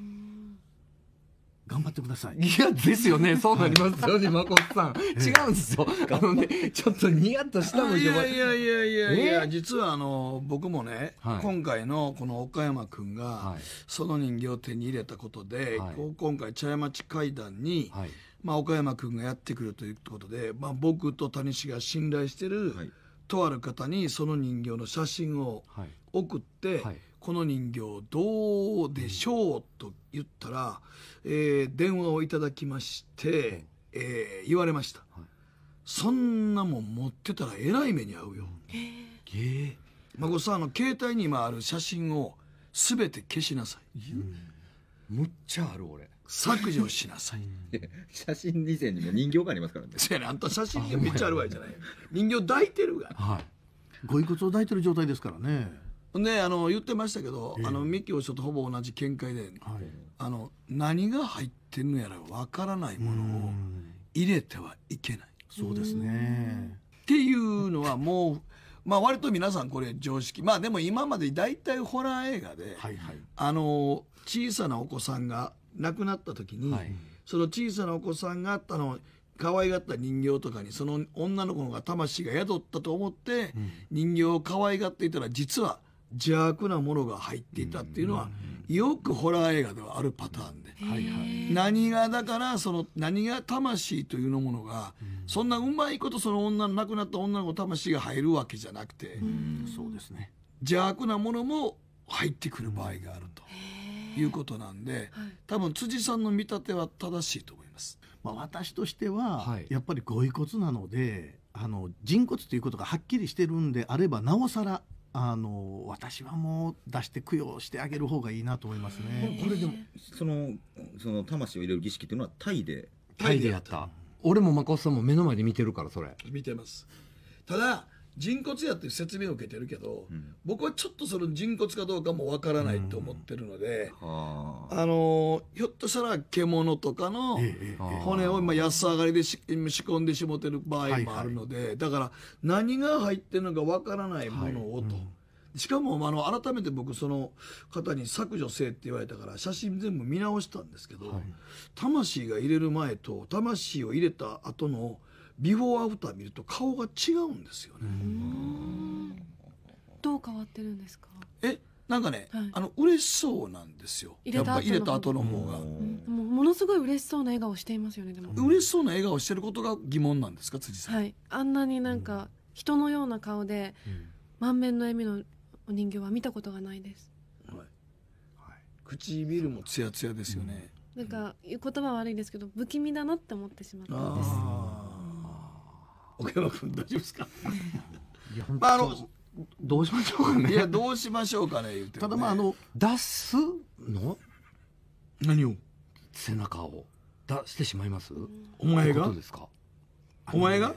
頑張ってください。いや、ですよね。そうなりますよね、誠さん。違うんですよ。あのね、ちょっとニヤッとしたのいやいやいやいやいや、実はあの、僕もね、今回のこの岡山君が、その人形を手に入れたことで、今回、茶屋町会談に、まあ、岡山君がやってくるということで、まあ、僕と谷氏が信頼してる、とある方にその人形の写真を送って、この人形どうでしょうと言ったら、えー、電話をいただきまして、えー、言われました、はい、そんなもん持ってたらえらい目に遭うよへえ孫さんあの携帯に今ある写真を全て消しなさい、うんむっちゃある俺削除しなさい写真以前にも人形がありますからねせやねあんた写真にめっちゃあるわけじゃない人形抱いてるが、はい、ご遺骨を抱いてる状態ですからねほんであの言ってましたけど、あのミキオシとほぼ同じ見解で、はい、あの何が入ってんのやらわからないものを入れてはいけない。そうですねっていうのはもうまあ割と皆さんこれ常識まあでも今まで大体ホラー映画で、はいはい、あの小さなお子さんが亡くなった時に、はい、その小さなお子さんがあったの可愛がった人形とかにその女の子の魂が宿ったと思って、人形を可愛がっていたら実は邪悪なものが入っていたっていうのは、よくホラー映画ではあるパターンで、何がだからその何が魂というのものが、そんなうまいことその女の亡くなった女の子魂が入るわけじゃなくて、そうですね邪悪なものも入ってくる場合があるということなんで、多分辻さんの見立ては正しいと思います。まあ、私としては、やっぱりご遺骨なのであの人骨ということがはっきりしてるんであればなおさらあの私はもう出して供養してあげる方がいいなと思いますね。これでもそのその魂を入れる儀式っていうのはタイでタイでやった。俺もマコさんも目の前で見てるからそれ。見てます。ただ人骨やって説明を受けてるけど、うん、僕はちょっとその人骨かどうかもわからないと思ってるので、うんあ、のひょっとしたら獣とかの骨を今安上がりで仕込んでしもてる場合もあるので、はいはい、だから何が入ってるのかわからないものをと。はいうん、しかもあの改めて僕その方に削除せえって言われたから写真全部見直したんですけど、はい、魂が入れる前と魂を入れた後のビフォーアフター見ると顔が違うんですよね。どう変わってるんですか。え、なんかね、はい、あの嬉しそうなんですよ。やっぱ入れた後の方が。もうものすごい嬉しそうな笑顔をしていますよね。でも嬉しそうな笑顔してることが疑問なんですか、辻さん。はい、あんなになんか人のような顔で、満面の笑みのお人形は見たことがないです。はい。はい、唇もツヤツヤですよね。うん、なんか言葉悪いですけど不気味だなって思ってしまったんです。奥山君大丈夫ですかまああのどうしましょうかねいやどうしましょうかね言って、ただまああの出すの何を背中を出してしまいますお前がお前が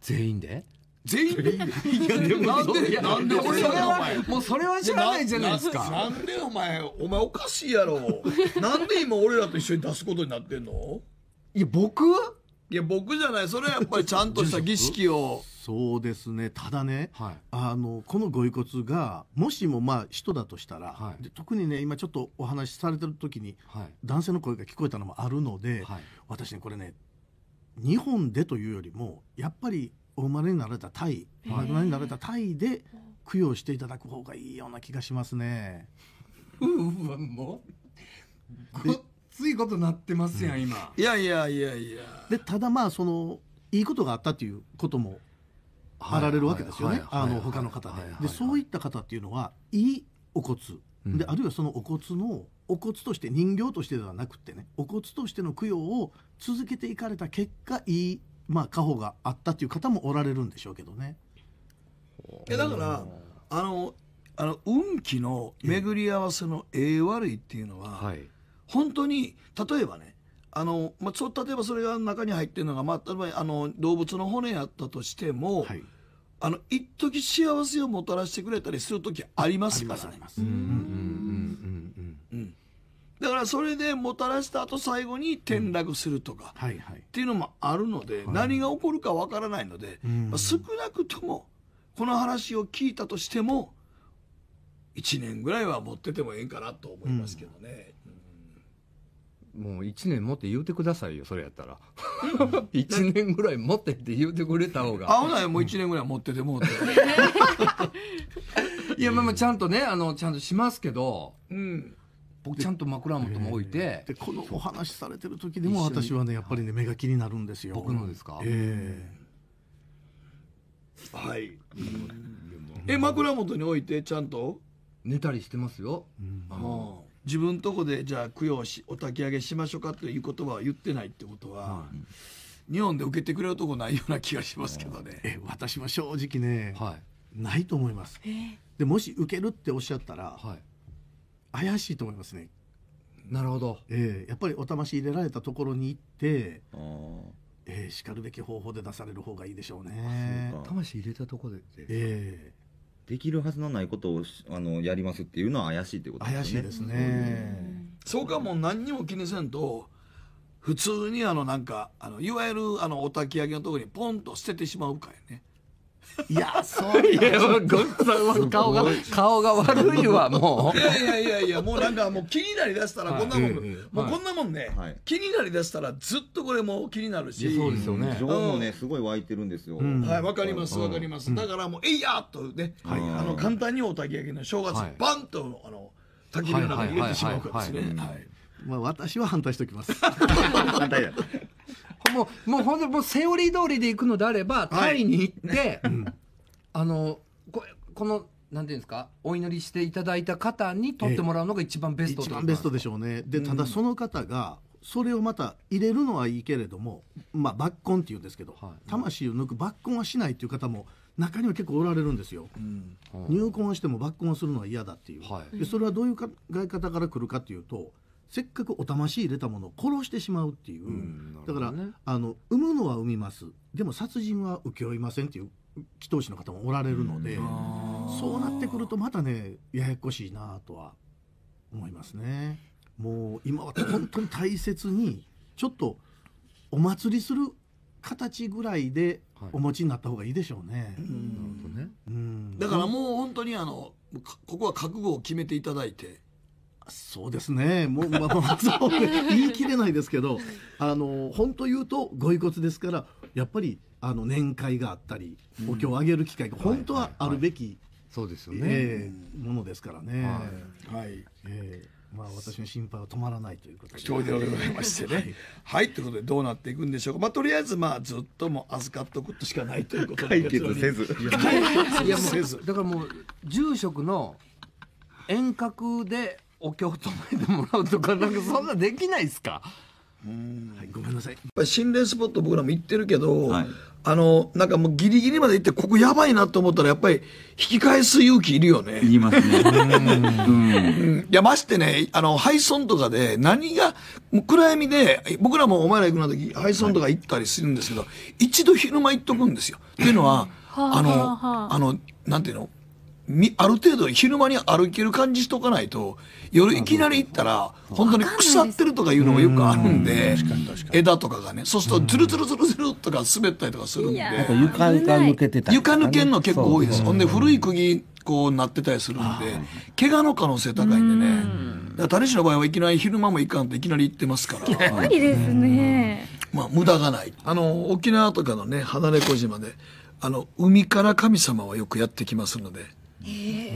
全員で全員でいやでもなんでなんで俺はもうそれは知らないじゃないですかなんでお前お前おかしいやろなんで今俺らと一緒に出すことになってんのいや僕いや僕じゃないそれはやっぱりちゃんとした儀式を そうですねただね、はい、あのこのご遺骨がもしもまあ人だとしたら、はい、特にね今ちょっとお話しされてる時に、はい、男性の声が聞こえたのもあるので、私ねこれね日本でというよりもやっぱりお生まれになられたタイお生まれになられたタイで供養していただく方がいいような気がしますね。うもうついことなってますやん、今いやいやいやいやでただまあそのいいことがあったということもあられるわけですよねあの他の方ででそういった方っていうのはいいお骨であるいはそのお骨のお骨として人形としてではなくてねお骨としての供養を続けていかれた結果いい、まあ、家宝があったっていう方もおられるんでしょうけどね。いやだからあのあの運気の巡り合わせのええ悪いっていうのは、はい、本当に例えばねあの、まあ、ちょ例えばそれが中に入ってるのが、まあ、例えばあの動物の骨やったとしても、はい、あの一時幸せをもたらしてくれたりする時ありますからね。だからそれでもたらした後最後に転落するとかっていうのもあるので、何が起こるかわからないので、少なくともこの話を聞いたとしても1年ぐらいは持っててもええかなと思いますけどね。もう1年持って言うてくださいよ、それやったら。1年ぐらい持ってって言うてくれた方が。あ、ほなもう1年ぐらい持っててもうて。いや、まあまあ、ちゃんとね、あの、ちゃんとしますけど、うん。僕ちゃんと枕元も置いて。で、このお話されてる時でも私はね、やっぱりね、目が気になるんですよ。僕のですかええー。はい。え、枕元に置いて、ちゃんと寝たりしてますよ。うん、ああ。自分とこでじゃあ供養しお焚き上げしましょうかという言葉は言ってないってことは、うん、日本で受けてくれるとこないような気がしますけどね。え私も正直ね、はい、ないと思います。えー、でもし受けるっておっしゃったら、はい、怪しいと思いますね。なるほど、えー、やっぱりお魂入れられたところに行って、えー、しかるべき方法で出される方がいいでしょうね。魂入れたところで、えーできるはずのないことをあのやりますっていうのは怪しいってことですね。怪しいですね。そうかも何にも気にせんと普通にあのなんかあのいわゆるあのお焚き上げのところにポンと捨ててしまうかやね。いや、そういや、ゴッツさん顔が、顔が悪いわ、もう。いやいやいやいや、もうなんか、もう気になりだしたら、こんなもん、もうこんなもんね、気になりだしたら、ずっとこれも気になるし。そうですよね。情もね、すごい湧いてるんですよ。はい、わかります、わかります。だからもう、えいやっとね、あの、簡単におたき上げの正月、バンと、あの、焚き火の中に入れてしまうからですね。まあ、私は反対しておきます。反対や。もう、もう本当もうセオリー通りで行くのであれば、タイに行って、はい、あの、ここの、なんていうんですかお祈りしていただいた方に取ってもらうのが一番ベスト、ええ、一番ベストでしょうねでただその方がそれをまた入れるのはいいけれども、まあ、抜根っていうんですけど、はい、魂を抜く抜根はしないっていう方も中には結構おられるんですよ、うんはい、入魂しても抜根するのは嫌だっていう、はい、でそれはどういう考え方からくるかっていうとせっかくお魂入れたものを殺してしまうっていう、うん、だから、あの産むのは産みますでも殺人は請け負いませんっていう祈祷師の方もおられるので、うん、そうなってくるとまたねややこしいなとは思いますね。もう今は本当に大切にちょっとお祭りする形ぐらいでお持ちになった方がいいでしょうね。はい、ねうん、だからもう本当にあのここは覚悟を決めていただいて。そうですねもう,、まあ、そう言い切れないですけどあの本当言うとご遺骨ですからやっぱりあの年会があったり、お経をあげる機会が本当はあるべき、そうですよね、えー、ものですからね。はい、はい、えーまあ、私の心配は止まらないということででございましてね。はい、ということでどうなっていくんでしょうか、まあ、とりあえずまあずっとも預かっておくしかないということで解決せずいやもうだからもう住職の遠隔でお経を唱えてもらうとかなんかそんなできないですかはい、ごめんなさい心霊スポット僕らも行ってるけど、はい、あのなんかもうギリギリまで行ってここやばいなと思ったらやっぱり引き返す勇気いるよねいますねいやましてねあの廃村とかで何が暗闇で僕らもお前ら行くの時廃村とか行ったりするんですけど、はい、一度昼間行っとくんですよ、っていうのはあのあのなんていうのある程度昼間に歩ける感じしとかないと夜いきなり行ったら本当に腐ってるとかいうのもよくあるんで枝とかがねそうするとずるずるずるずるとか滑ったりとかするんで床抜けてた床抜けんの結構多いですほんで古い釘こうなってたりするんで怪我の可能性高いんでねだから種子の場合はいきなり昼間も行かんといきなり行ってますから。無理ですねまあ無駄がないあの沖縄とかのね離れ小島であの海から神様はよくやってきますので。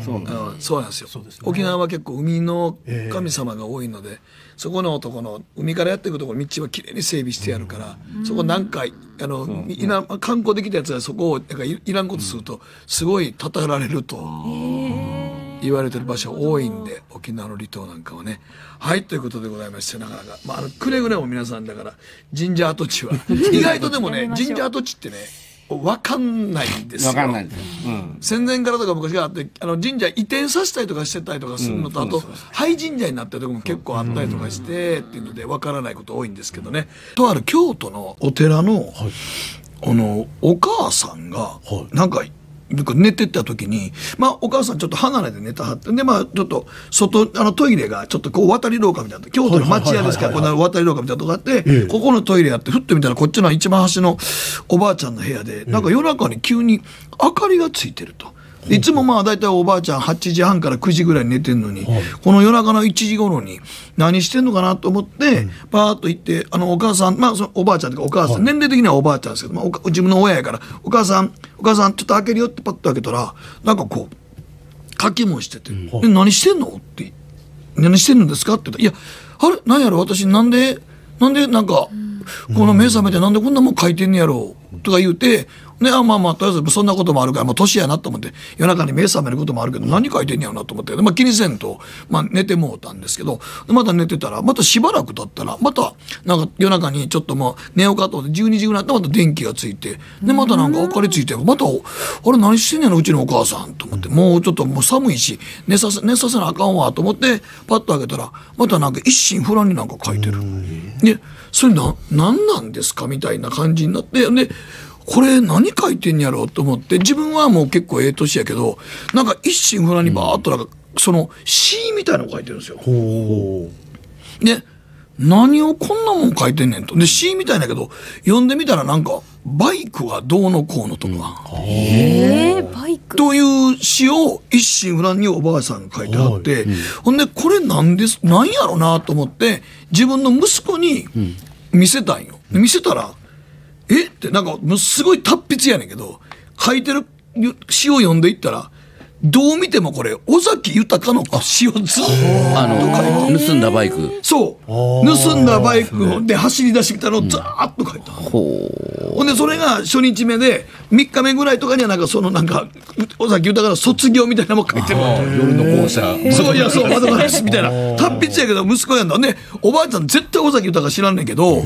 そうそうなんですよ、ね、沖縄は結構海の神様が多いので、そこの男の海からやっていくところ道はきれいに整備してやるから、そこ何回あの、いな観光できたやつがそこをなんかいらんことすると、すごいたたられると。言われてる場所多いんで沖縄の離島なんかはねはいということでございましてなかなか、まあ、くれぐれも皆さんだから神社跡地は 意外とでもね神社跡地ってね分かんないんですよ。かんないですうん、戦前からとか昔があってあの神社移転させたりとかしてたりとかするのと、うん、あと廃神社になったるとこも結構あったりとかして、っていうので分からないこと多いんですけどね。とある京都のお寺の、はい、あのお母さんが、はい、なんか寝てった時に、まあ、お母さんちょっと離れて寝たはってでまあちょっと外あのトイレがちょっとこう渡り廊下みたいな京都の町屋ですから渡り廊下みたいなとこあって、ええ、ここのトイレやってふっと見たらこっちの一番端のおばあちゃんの部屋でなんか夜中に急に明かりがついてると。いつもまあ大体おばあちゃん8時半から9時ぐらい寝てるのに、この夜中の1時頃に何してんのかなと思って、パーッと行って、あのお母さん、まあそのおばあちゃんとかお母さん、年齢的にはおばあちゃんですけど、まあ、自分の親やから、お母さん、お母さんちょっと開けるよってパッと開けたら、なんかこう、かきもしてて、う何してんのって、何してんのですかって言ったら、いや、あれ、なんやろ、私なんで、なんでなんか、この目覚めてなんでこんなもん書いてんねやろとか言うて、ね、あまあまあ、とりあえずそんなこともあるから、もう年やなと思って、夜中に目覚めることもあるけど、何書いてんやろなと思って、まあ気にせんと、まあ寝てもうたんですけど、また寝てたら、またしばらく経ったら、また、なんか夜中にちょっともう寝ようかと思って、12時ぐらいになってまた電気がついて、で、またなんか明かりついて、また、あれ何してんねやのうちのお母さんと思って、もうちょっともう寒いし、寝させ、寝させなあかんわと思って、パッと開けたら、またなんか一心不乱になんか書いてる。で、それな、何なんですかみたいな感じになって、で、これ何書いてんやろうと思って自分はもう結構ええ年やけどなんか一心不乱にバーっとなんか、その詩みたいなの書いてるんですよ。で何をこんなもん書いてんねんと。で詩みたいだけど読んでみたらなんかバイクはどうのこうのとか。えー、バイクという詩を一心不乱におばあさんが書いてあって、うん、ほんでこれなんですなんやろなと思って自分の息子に見せたんよ。見せたらえってなんかすごい達筆やねんけど書いてる詩を読んでいったらどう見てもこれ尾崎豊の詩をずっあの盗んだバイクそう盗んだバイクで走り出してみたのをザーッと書いた、うほんでそれが初日目で3日目ぐらいとかにはなんかそのなんか尾崎豊の卒業みたいなのも書いてる夜の校舎そういやそう窓ガラスみたいな 達筆やけど息子やんだねおばあちゃん絶対尾崎豊知らんねんけど、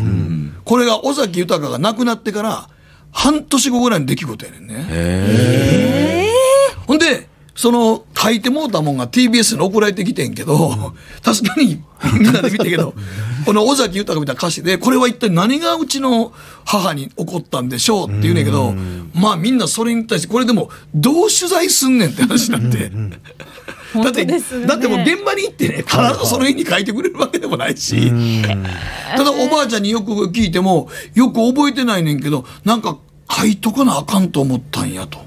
これが尾崎豊が亡くなってから半年後ぐらいの出来事やねんねへえほんでその書いてもうたもんが TBS に送られてきてんけど、確かにみんなで見んけど、この尾崎豊みたいな歌詞で、これは一体何がうちの母に起こったんでしょうって言うねんけど、まあみんなそれに対して、これでもどう取材すんねんって話になって。だって、ね、だってもう現場に行ってね、必ずその絵に書いてくれるわけでもないし、ただおばあちゃんによく聞いても、よく覚えてないねんけど、なんか書いとかなあかんと思ったんやと。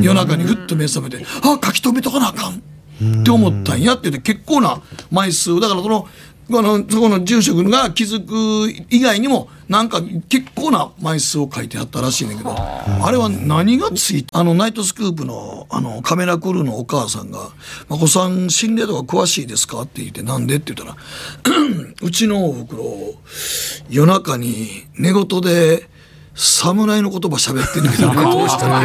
夜中にふっと目覚めてあ書き留めとかなあかんって思ったんやってて結構な枚数だからそのこのそこの住職が気づく以外にもなんか結構な枚数を書いてあったらしいんだけどあれは何がついたあのナイトスクープのあのカメラクルーのお母さんが「お子さん心霊とか詳しいですか?」って言って「なんで?」って言ったら「うちのおふくろ夜中に寝言で侍の言葉喋ってんだけど、ね、どうしたら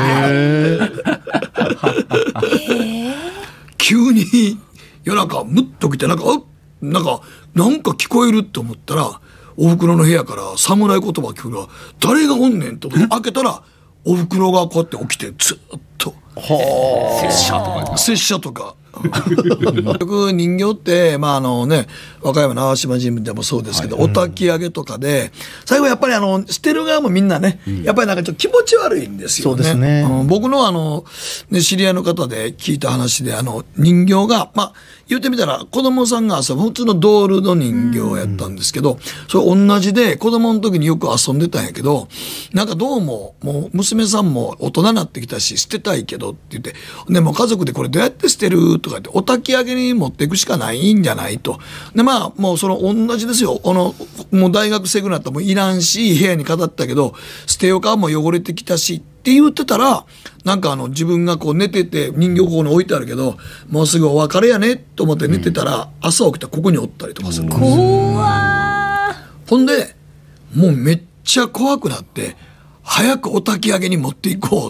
いい急に夜中むっと来てなんかなんかなんか聞こえると思ったらおふくろの部屋から侍言葉聞くが誰がおんねんと思って開けたらおふくろがこうやって起きてずっと。はあ、拙者とか拙者とか 結局人形って、まああのね、和歌山の淡島神宮でもそうですけど、はい、お焚き上げとかで、最後やっぱりあの捨てる側もみんなね、うん、やっぱりなんかちょっと気持ち悪いんですよね。ね、うん、僕のあの、ね、知り合いの方で聞いた話であの人形が、まあ言ってみたら子供さんが遊ぶ普通のドールの人形やったんですけど、それ同じで子供の時によく遊んでたんやけど、なんかどうも、もう娘さんも大人になってきたし捨てたいけどって言って、でも家族でこれどうやって捨てるとか言って、お焚き上げに持っていくしかないんじゃないと。で、まあもうその同じですよ。あの、もう大学生ぐらいだったらもういらんし、部屋に飾ったけど、捨てようかも汚れてきたし、って言ってたら、なんかあの自分がこう寝てて人形ここに置いてあるけど、もうすぐお別れやねと思って寝てたら、朝起きたらここにおったりとかするんです。怖ほんで、もうめっちゃ怖くなって、早くお焚き上げに持っていこう、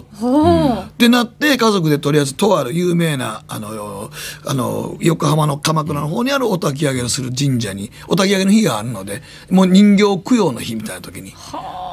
ってなって家族でとりあえずとある有名なあのあの横浜の鎌倉の方にあるお焚き上げをする神社にお焚き上げの日があるのでもう人形供養の日みたいな時に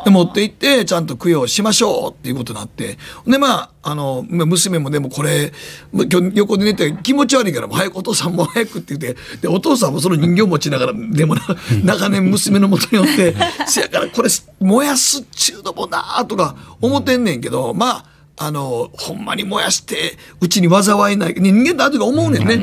持って行ってちゃんと供養しましょうっていうことになってでまああの、娘もでもこれ、今日横で寝て気持ち悪いから、早くお父さんも早くって言って、で、お父さんもその人形持ちながら、でもな、長年娘のもとにおって、せやからこれ燃やすっちゅうのもなとか思ってんねんけど、まあ、あのほんまに燃やしてうちに災いない人間だとあと思うねんね、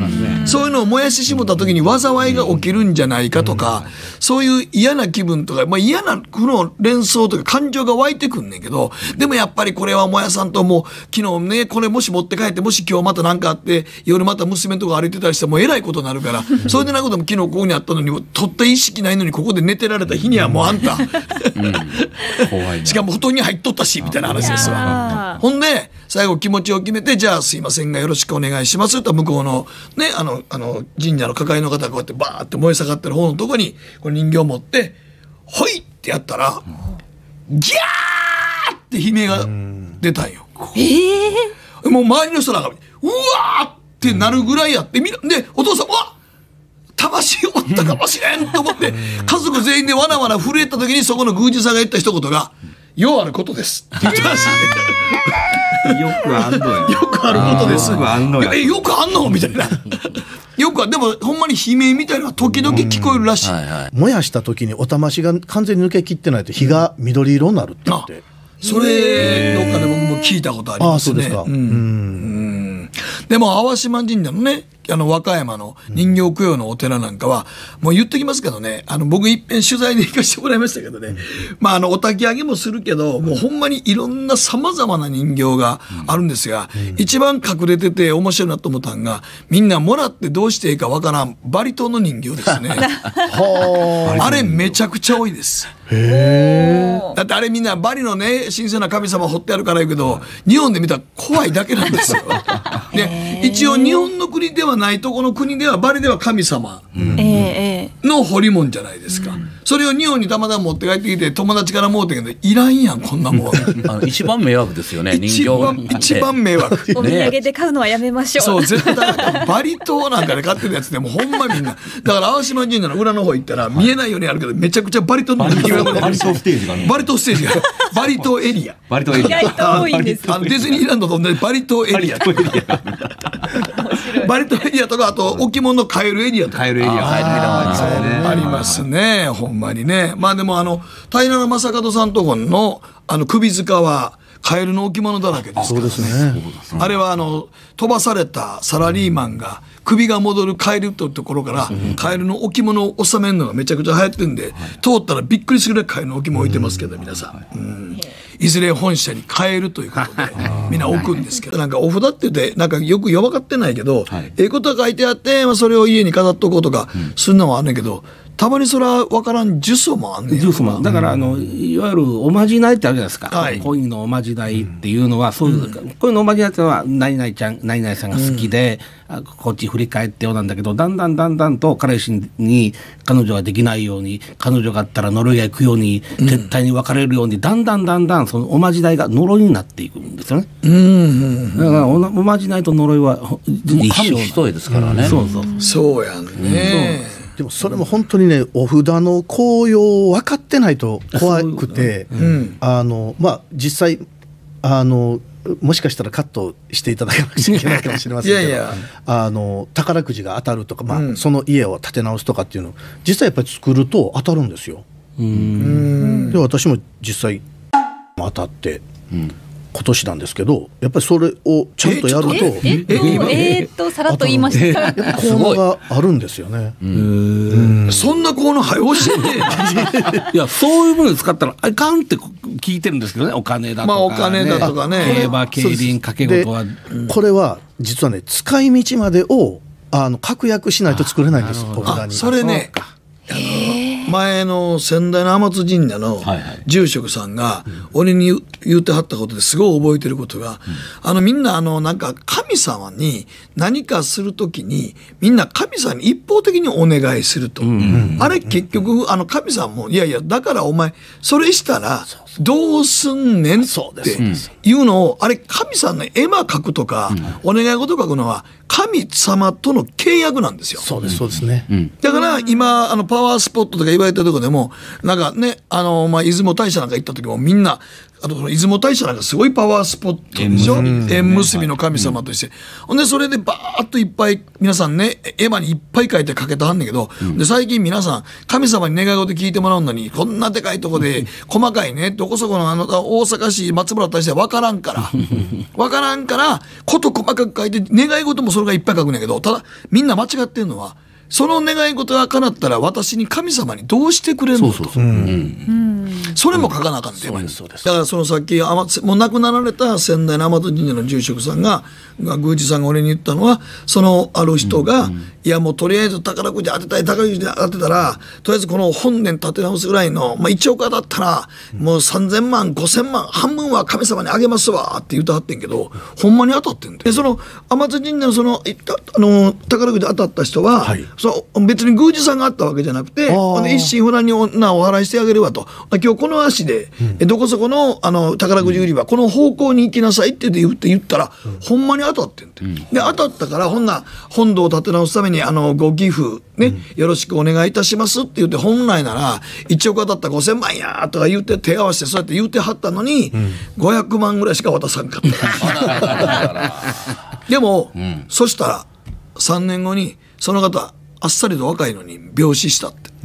そういうのを燃やしてしもた時に災いが起きるんじゃないかとか、そういう嫌な気分とか、まあ、嫌な苦の連想とか感情が湧いてくんねんけどでもやっぱりこれは燃やさんともう昨日ねこれもし持って帰ってもし今日また何かあって夜また娘のとこ歩いてたりしたらもうえらいことになるからそれでなことも昨日ここにあったのに取った意識ないのにここで寝てられた日にはもうあんた、しかも布団に入っとったしみたいな話ですわ。ね、最後気持ちを決めて、じゃあすいませんがよろしくお願いしますと向こうのね、あの、あの、神社の抱えの方こうやってバーって燃え下がってる方のとこに、これ人形を持って、ほいってやったら、ギャーって悲鳴が出たんよ。えー、もう周りの人らが、うわーってなるぐらいやって、み、うで、お父さん、わっ魂おったかもしれんと思って、家族全員でわなわな震えた時にそこの宮司さんが言った一言が、ようあることですって言ったらしい。よくあんのよ。よくあることです。よくあんのよ。よくあんのみたいな。よくでもほんまに悲鳴みたいな時々聞こえるらしい、はいはい、燃やした時におたましが完全に抜けきってないと火が緑色になるって言って、うん、それどっかで僕も聞いたことありますねあそうですか、うん、うんでも、淡島神社のね、あの、和歌山の人形供養のお寺なんかは、もう言っときますけどね、あの、僕一遍取材で行かせてもらいましたけどね、まあ、あの、お焚き上げもするけど、もうほんまにいろんな様々な人形があるんですが、一番隠れてて面白いなと思ったんが、みんなもらってどうしていいかわからん、バリ島の人形ですね。あれめちゃくちゃ多いです。だってあれみんなバリのね神聖な神様掘ってあるから言うけど日本で見たら怖いだけなんですよ。で一応日本の国ではないとこの国ではバリでは神様の掘り物じゃないですか。うんそれを日本にたまたま持って帰ってきて友達からもうてんけどいらんやんこんなもん あ一番迷惑ですよね 人形一番迷惑 お土産で買うのはやめましょう、そう絶対バリ島なんかで買ってるやつでもほんまみんなだから青島神社の裏の方行ったら見えないようにあるけどめちゃくちゃバリ島の人形がバリ島ステージがバリ島ステージがバリ島エリアバリ島エリア意外と多いんですディズニーランドと同じバリ島エリアバリ島エリアとかあと置物のカエルエリアとかカエルエリアありますねんまにね。まあでもあの、平良正門さんとこの、あの、首塚は、カエルの置物だらけですからね。あ、れはあの飛ばされたサラリーマンが首が戻るカエルというところから、カエルの置物を収めるのがめちゃくちゃ流行ってるんで、通ったらびっくりするぐらいカエルの置物置いてますけど、皆さん。うんいずれ本社に変えるということで、みんな置くんですけど、なんかお札って言って、なんかよくよばかってないけど、ええことが書いてあって、まあ、それを家に飾っとこうとか、すんのはあんねんけど、たまにそれは分からん呪詛もあんねん呪詛もだからあの、いわゆるおまじないってあるじゃないですか、はい、恋のおまじないっていうのは、そういう、うん、恋のおまじないっていうのは何々ちゃん何々さんが好きで、うん、こっち振り返ってようなんだけどだんだんだんだんと彼氏に彼女ができないように彼女があったら呪いが行くように絶対に別れるように、うん、だんだんだんだんそのおまじないが呪いになっていくんですよね。うんうんうん、だからおおまじないと呪いは一生一重ですからね。そうそうそうやね、うん、でもそれも本当にねお札の紅葉分かってないと怖くて、うん、あのまあ実際あのもしかしたらカットしていただかなくちゃいけないかもしれませんけどいやいやあの宝くじが当たるとか、まあ、うん、その家を建て直すとかっていうの実際やっぱり作ると当たるんですよ。うんで私も実際もたって、うん今年なんですけどやっぱりそれをちゃんとやるとえっと,、えっとさらっと言いましたコーナーがあるんですよねそんなコーナー早押しねいやそういうもの使ったらあかんって聞いてるんですけどねお金だとか、まあとかね競馬競輪掛け事はこれは実はね使い道までをあの確約しないと作れないんですそれね前の先代の天津神社の住職さんが俺に言ってはったことですごい覚えてることが、あのみんなあのなんか神様に何かする時にみんな神様に一方的にお願いすると、あれ結局あの神様もいやいやだからお前それしたらどうすんねんっていうのを、あれ、神さんの絵馬書くとか、お願い事書くのは、神様との契約なんですよ。そうです、そうですね。だから、今、あの、パワースポットとか言われたとこでも、なんかね、あの、まあ、出雲大社なんか行った時も、みんな、あと、出雲大社なんかすごいパワースポットでしょ縁結びの神様として。ほんで、それでバーっといっぱい、皆さんね、絵馬にいっぱい書いてかけたはんねんけど、で、最近皆さん、神様に願い事聞いてもらうのに、こんなでかいとこで、細かいね、どこそこのあの、大阪市松村大社わからんから、わからんから、こと細かく書いて、願い事もそれがいっぱい書くんやけど、ただ、みんな間違ってんのは、その願い事が叶ったら私に神様にどうしてくれるのとそれも書かなあかんね、うん、だからそのさっきもう亡くなられた仙台の天神社の住職さんが宮司さんが俺に言ったのはそのある人が、うんいやもうとりあえず宝くじ当てたい宝くじ当てたらとりあえずこの本年立て直すぐらいの、まあ、1億当たったらもう3000万5000万半分は神様にあげますわって言うてはってんけどほんまに当たってんでその天津神社のそのあの宝くじ当たった人は、はいそう別に宮司さんがあったわけじゃなくて一心不乱に女お払いしてあげればと今日この足で、うん、どこそこのあの宝くじ売り場、うん、この方向に行きなさいって言って言ったら、うん、ほんまに当たってんて、で当たったからほんな本堂を建て直すためにあのご寄付ね、よろしくお願いいたしますって言って本来なら1億当たった5000万やとか言って手合わせてそうやって言うてはったのに、うん、500万ぐらいしか渡さんかった でも、そしたら3年後にその方あっさりと若いのに病死したって、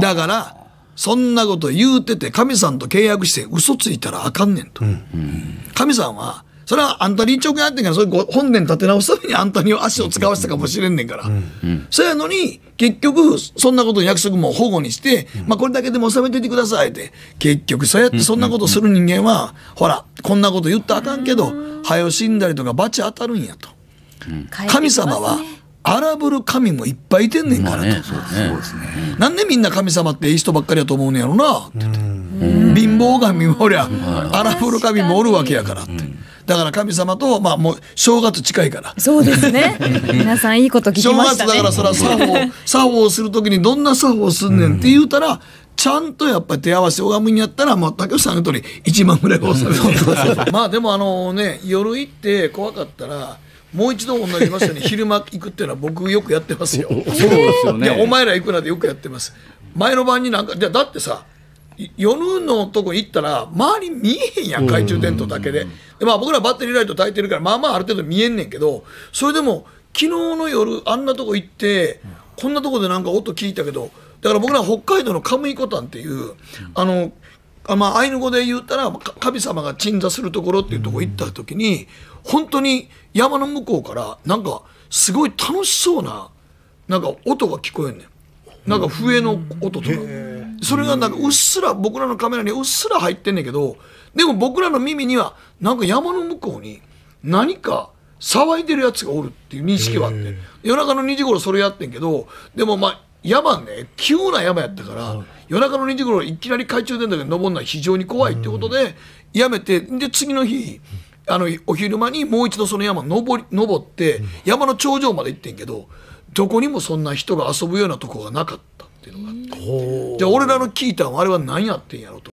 だからそんなこと言うてて神さんと契約して嘘ついたらあかんねんと、神さんはそれはあんたに一億あってんからそれ本年立て直すためにあんたに足を使わせたかもしれんねんから、そやのに結局そんなことの約束も保護にして、まあ、これだけでも収めててくださいって結局そうやってそんなことする人間は、ほらこんなこと言ったらあかんけど早死んだりとか罰当たるんやと。神様は荒ぶる神もいっぱいいてんねんからと、ね、なんでみんな神様っていい人ばっかりやと思うんやろなってって貧乏神もおりゃ荒ぶる神もおるわけやからって。だから神様と、まあ、もう正月近いから。そうですね。皆さんいいこと聞きました、ね、正月だからそら作法、作法をするときにどんな作法をすんねんって言うたら、ちゃんとやっぱり手合わせ拝むんやったら、もう竹内さんの通り1万ぐらい納める。まあでもあのね、夜行って怖かったら、もう一度同じまさに 昼間行くっていうのは僕よくやってますよ。そうですよね。お前ら行くなでよくやってます。前の晩になんかじゃだってさ夜のとこ行ったら周り見えへんやん懐中電灯だけで,、でまあ、僕らバッテリーライト焚いてるからまあまあある程度見えんねんけどそれでも昨日の夜あんなとこ行ってこんなとこでなんか音聞いたけどだから僕ら北海道のカムイコタンっていう、あのあまあ、アイヌ語で言ったら神様が鎮座するところっていうとこ行った時に、本当に山の向こうからなんかすごい楽しそうななんか音が聞こえんねんなんか笛の音とかそれがなんかうっすら僕らのカメラにうっすら入ってんねんけどでも僕らの耳にはなんか山の向こうに何か騒いでるやつがおるっていう認識はあって夜中の2時頃それやってんけどでもまあ山ね急な山やったから、夜中の2時頃いきなり懐中電灯で登るのは非常に怖いってことで、やめてで次の日あのお昼間にもう一度その山登り登って、山の頂上まで行ってんけどどこにもそんな人が遊ぶようなとこがなかったっていうのがあってじゃあ俺らの聞いたんあれは何やってんやろと